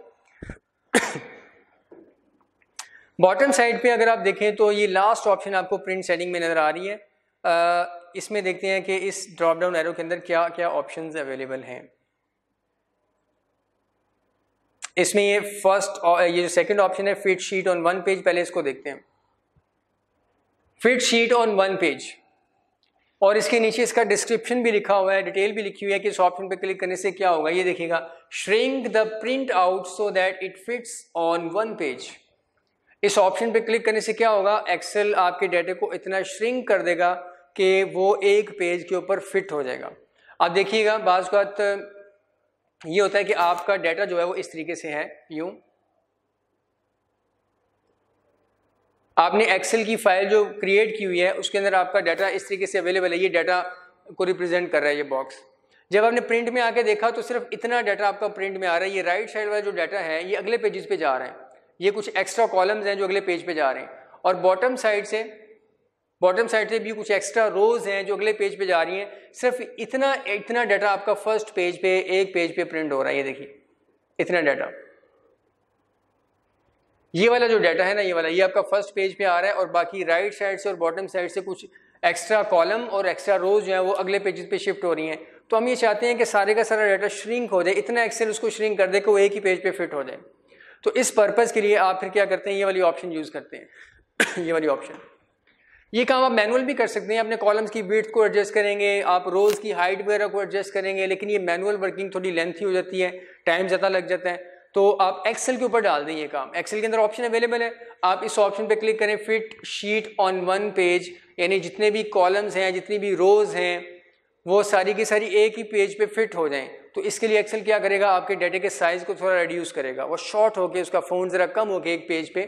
bottom side पे अगर आप देखें तो ये लास्ट ऑप्शन आपको प्रिंट सेटिंग में नज़र आ रही है इसमें देखते हैं कि इस ड्रॉप डाउन एरो के अंदर क्या क्या ऑप्शंस अवेलेबल हैं इसमें ये फर्स्ट ये जो सेकंड ऑप्शन है fit sheet on one page पहले इसको देखते हैं fit sheet on one page और इसके नीचे इसका डिस्क्रिप्शन भी लिखा हुआ है डिटेल भी लिखी हुई है कि इस ऑप्शन पर क्लिक करने से क्या होगा ये देखिएगा shrink the print out so that it fits on one page इस ऑप्शन पे क्लिक करने से क्या होगा एक्सेल आपके डेटा को इतना श्रिंक कर देगा कि वो एक पेज के ऊपर फिट हो जाएगा आप देखिएगा बाज़ ये होता है कि आपका डाटा जो है वो इस तरीके से है यूं आपने एक्सेल की फाइल जो क्रिएट की हुई है उसके अंदर आपका डाटा इस तरीके से अवेलेबल है ये डाटा को रिप्रेजेंट कर रहा है ये बॉक्स जब आपने प्रिंट में आके देखा तो सिर्फ इतना डाटा आपका प्रिंट में आ रहा है ये राइट साइड वाला जो डाटा है ये अगले पेजेस पे जा रहे हैं ये कुछ एक्स्ट्रा कॉलम्स हैं जो अगले पेज पे जा रहे हैं और बॉटम साइड से बॉटम साइड से भी कुछ एक्स्ट्रा रोज हैं जो अगले पेज पे जा रही हैं सिर्फ इतना इतना डाटा आपका फर्स्ट पेज पे एक पेज पे प्रिंट हो रहा है ये देखिए इतना डाटा ये वाला जो डाटा है ना ये वाला ये आपका फर्स्ट पेज पे आ रहा है और बाकी राइट साइड से और बॉटम साइड से कुछ एक्स्ट्रा कॉलम और एक्स्ट्रा रोज जो है वो अगले पेजेस पे शिफ्ट हो रही हैं तो हम ये चाहते हैं कि सारे का सारा डाटा श्रिंक हो जाए इतना एक्सेल उसको श्रिंक कर दे कि वो एक ही पेज पे फिट हो जाए तो इस पर्पज़ के लिए आप फिर क्या करते हैं ये वाली ऑप्शन यूज़ करते हैं ये वाली ऑप्शन ये काम आप मैनुअल भी कर सकते हैं अपने कॉलम्स की वेट को एडजस्ट करेंगे आप रोल्स की हाइट वगैरह को एडजस्ट करेंगे लेकिन ये मैनुअल वर्किंग थोड़ी लेंथी हो जाती है टाइम ज़्यादा लग जाता है तो आप एक्सेल के ऊपर डाल दें ये काम एक्सेल के अंदर ऑप्शन अवेलेबल है आप इस ऑप्शन पे क्लिक करें fit sheet on one page यानी जितने भी कॉलम्स हैं जितनी भी रोज हैं वो सारी की सारी एक ही पेज पे फिट हो जाएं तो इसके लिए एक्सेल क्या करेगा आपके डेटे के साइज को थोड़ा रिड्यूस करेगा वो शॉर्ट होकर उसका फोन ज़रा कम होकर एक पेज पे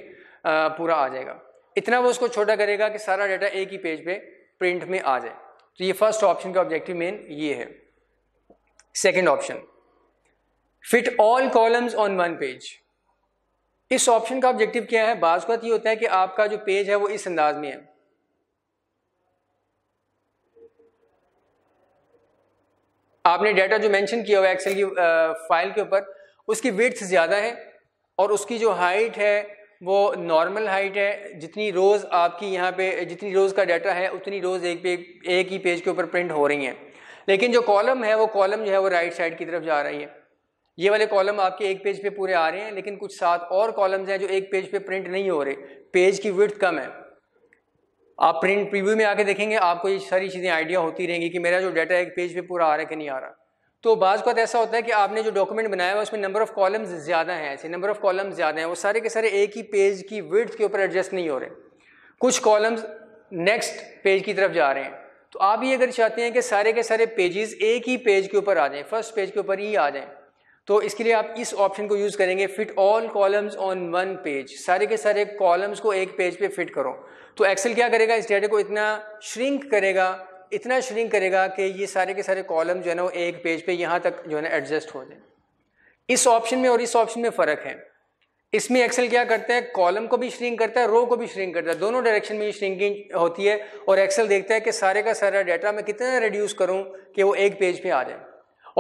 पूरा आ जाएगा इतना वो उसको छोटा करेगा कि सारा डाटा एक ही पेज पे प्रिंट में आ जाए तो ये फर्स्ट ऑप्शन का ऑब्जेक्टिव मेन ये है second option fit all columns on one page इस ऑप्शन का ऑब्जेक्टिव क्या है बाजपत तो ये होता है कि आपका जो पेज है वो इस अंदाज में है आपने डाटा जो मेंशन किया हुआ एक्सेल की फाइल के ऊपर उसकी विथ ज़्यादा है और उसकी जो हाइट है वो नॉर्मल हाइट है जितनी रोज़ आपकी यहाँ पे जितनी रोज़ का डाटा है उतनी रोज़ एक पे एक ही पेज के ऊपर प्रिंट हो रही हैं लेकिन जो कॉलम है वो कॉलम जो है वो राइट साइड की तरफ जा रही है ये वाले कॉलम आपके एक पेज पे पूरे आ रहे हैं लेकिन कुछ सात और कॉलम्स हैं जो एक पेज पे प्रिंट नहीं हो रहे पेज की विर्थ कम है आप प्रिंट प्रीव्यू में आके देखेंगे आपको ये सारी चीज़ें आइडिया होती रहेंगी कि मेरा जो डाटा एक पेज पे पूरा आ रहा है कि नहीं आ रहा तो बाज़ का तो ऐसा होता है कि आपने जो डॉक्यूमेंट बनाया है उसमें नंबर ऑफ़ कॉलम्स ज़्यादा हैं ऐसे नंबर ऑफ़ कॉलम्स ज़्यादा हैं वो सारे के सारे एक ही पेज की विड्थ के ऊपर एडजस्ट नहीं हो रहे कुछ कॉलम्स नेक्स्ट पेज की तरफ जा रहे हैं तो आप ये अगर चाहते हैं कि सारे के सारे पेजेस एक ही पेज के ऊपर आ जाएँ फर्स्ट पेज के ऊपर ही आ जाएँ तो इसके लिए आप इस ऑप्शन को यूज़ करेंगे fit all columns on one page सारे के सारे कॉलम्स को एक पेज पे फिट करो तो एक्सेल क्या करेगा इस डेटा को इतना श्रिंक करेगा इतना श्रिंक करेगा कि ये सारे के सारे कॉलम जो है ना वो एक पेज पे यहाँ तक जो है ना एडजस्ट हो जाए इस ऑप्शन में और इस ऑप्शन में फ़र्क है इसमें एक्सेल क्या करता है कॉलम को भी श्रिंक करता है रो को भी श्रिंक करता है दोनों डायरेक्शन में श्रिंकिंग होती है और एक्सेल देखता है कि सारे का सारा डाटा मैं कितना रिड्यूस करूँ कि वो एक पेज पर आ जाए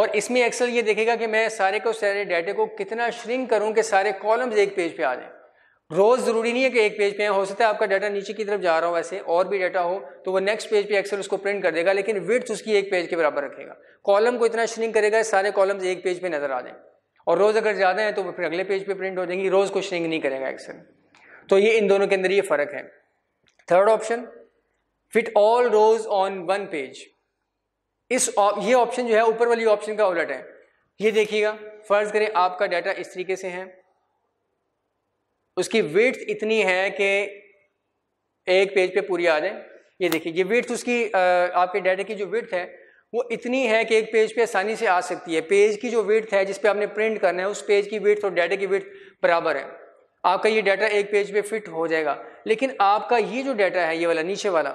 और इसमें एक्सेल ये देखेगा कि मैं सारे को सारे डाटे को कितना श्रिंक करूँ कि सारे कॉलम्स एक पेज पर आ जाए रोज जरूरी नहीं है कि एक पेज पे हो सकता है आपका डाटा नीचे की तरफ जा रहा हो वैसे और भी डाटा हो तो वो नेक्स्ट पेज पे एक्सेल उसको प्रिंट कर देगा लेकिन विथ उसकी एक पेज के बराबर रखेगा कॉलम को इतना श्रिंक करेगा सारे कॉलम्स एक पेज पे नजर आ जाए और रोज अगर ज्यादा है तो फिर अगले पेज पे प्रिंट हो जाएंगी रोज को श्रिंक नहीं करेगा एक्सेल तो ये इन दोनों के अंदर ये फर्क है third option fit all rows on one page इस ये ऑप्शन जो है ऊपर वाली ऑप्शन का उलट है ये देखिएगा फर्ज करें आपका डाटा इस तरीके से है उसकी वेट इतनी है कि एक पेज पे पूरी आ जाए ये देखिए ये वेट उसकी आपके डाटा की जो वेट है वो इतनी है कि एक पेज पे आसानी से आ सकती है पेज की जो वेट है जिसपे आपने प्रिंट करना है उस पेज की वेट और डाटा की वेट बराबर है आपका ये डाटा एक पेज पे फिट हो जाएगा लेकिन आपका ये जो डाटा है ये वाला नीचे वाला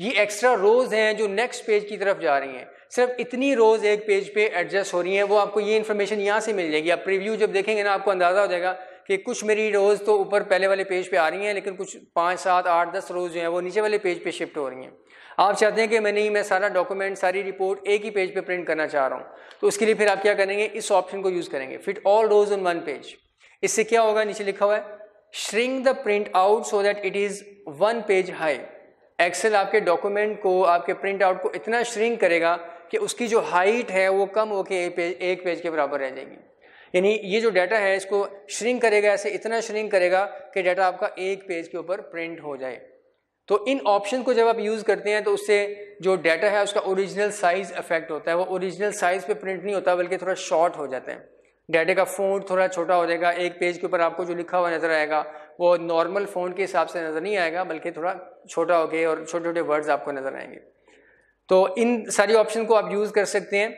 ये एक्स्ट्रा रोज हैं जो नेक्स्ट पेज की तरफ जा रही हैं सिर्फ इतनी रोज एक पेज पे एडजस्ट हो रही हैं वो आपको ये इन्फॉर्मेशन यहाँ से मिल जाएगी आप प्रीव्यू जब देखेंगे ना आपको अंदाजा हो जाएगा कि कुछ मेरी रोज़ तो ऊपर पहले वाले पेज पे आ रही हैं लेकिन कुछ पाँच सात आठ दस रोज़ जो हैं वो नीचे वाले पेज पे शिफ्ट हो रही हैं आप चाहते हैं कि मैं नहीं मैं सारा डॉक्यूमेंट सारी रिपोर्ट एक ही पेज पे प्रिंट करना चाह रहा हूँ तो उसके लिए फिर आप क्या करेंगे इस ऑप्शन को यूज़ करेंगे fit all rows on one page इससे क्या होगा नीचे लिखा हुआ है shrink the print out so that it is one page high excel आपके डॉक्यूमेंट को आपके प्रिंट आउट को इतना श्रिंक करेगा कि उसकी जो हाइट है वो कम होकर एक पेज एक पेज के बराबर रह जाएगी यानी ये जो डाटा है इसको श्रिंक करेगा ऐसे इतना श्रिंक करेगा कि डाटा आपका एक पेज के ऊपर प्रिंट हो जाए तो इन ऑप्शन को जब आप यूज़ करते हैं तो उससे जो डाटा है उसका ओरिजिनल साइज़ अफेक्ट होता है वो ओरिजिनल साइज़ पे प्रिंट नहीं होता बल्कि थोड़ा शॉर्ट हो जाता है डाटे का फ़ॉन्ट थोड़ा छोटा हो जाएगा एक पेज के ऊपर आपको जो लिखा हुआ नज़र आएगा वो नॉर्मल फ़ोन के हिसाब से नज़र नहीं आएगा बल्कि थोड़ा छोटा हो गया और छोटे छोटे वर्ड्स आपको नज़र आएंगे तो इन सारी ऑप्शन को आप यूज़ कर सकते हैं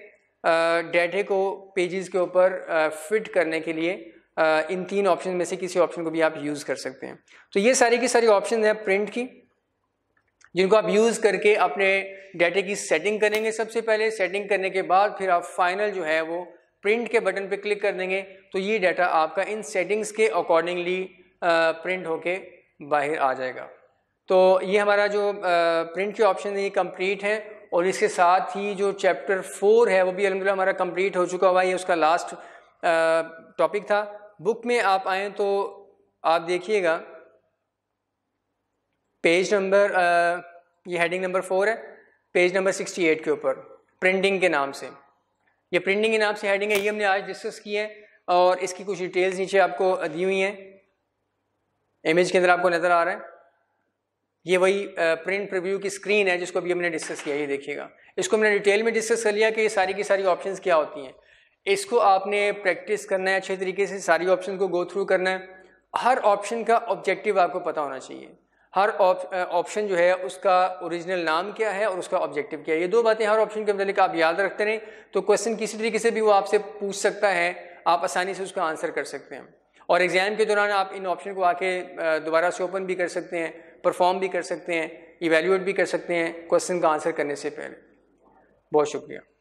डेटे को पेजेस के ऊपर फिट करने के लिए इन तीन ऑप्शन में से किसी ऑप्शन को भी आप यूज़ कर सकते हैं तो ये सारी की सारी ऑप्शन हैं प्रिंट की जिनको आप यूज़ करके अपने डेटे की सेटिंग करेंगे सबसे पहले सेटिंग करने के बाद फिर आप फाइनल जो है वो प्रिंट के बटन पे क्लिक कर देंगे तो ये डाटा आपका इन सेटिंग्स के अकॉर्डिंगली प्रिंट होके बाहर आ जाएगा तो ये हमारा जो प्रिंट के ऑप्शन है ये कंप्लीट है और इसके साथ ही जो चैप्टर फोर है वो भी अलहमद हमारा कंप्लीट हो चुका हुआ ये उसका लास्ट टॉपिक था बुक में आप आएँ तो आप देखिएगा पेज नंबर ये हेडिंग नंबर फोर है पेज नंबर सिक्सटी एट के ऊपर प्रिंटिंग के नाम से ये प्रिंटिंग के नाम से हेडिंग है ये हमने आज डिस्कस की है और इसकी कुछ डिटेल्स नीचे आपको दी हुई हैं इमेज के अंदर आपको नज़र आ रहा है ये वही प्रिंट प्रिव्यू की स्क्रीन है जिसको अभी हमने डिस्कस किया ये देखिएगा इसको मैंने डिटेल में डिस्कस कर लिया कि ये सारी की सारी ऑप्शन क्या होती हैं इसको आपने प्रैक्टिस करना है अच्छे तरीके से सारी ऑप्शन को गो थ्रू करना है हर ऑप्शन का ऑब्जेक्टिव आपको पता होना चाहिए हर ऑप्शन जो है उसका ओरिजिनल नाम क्या है और उसका ऑब्जेक्टिव क्या है ये दो बातें हर ऑप्शन के मतलब आप याद रखते रहें तो क्वेश्चन किसी तरीके से भी वो आपसे पूछ सकता है आप आसानी से उसका आंसर कर सकते हैं और एग्ज़ाम के दौरान आप इन ऑप्शन को आके दोबारा से ओपन भी कर सकते हैं परफॉर्म भी कर सकते हैं इवेल्यूएट भी कर सकते हैं क्वेश्चन का आंसर करने से पहले बहुत शुक्रिया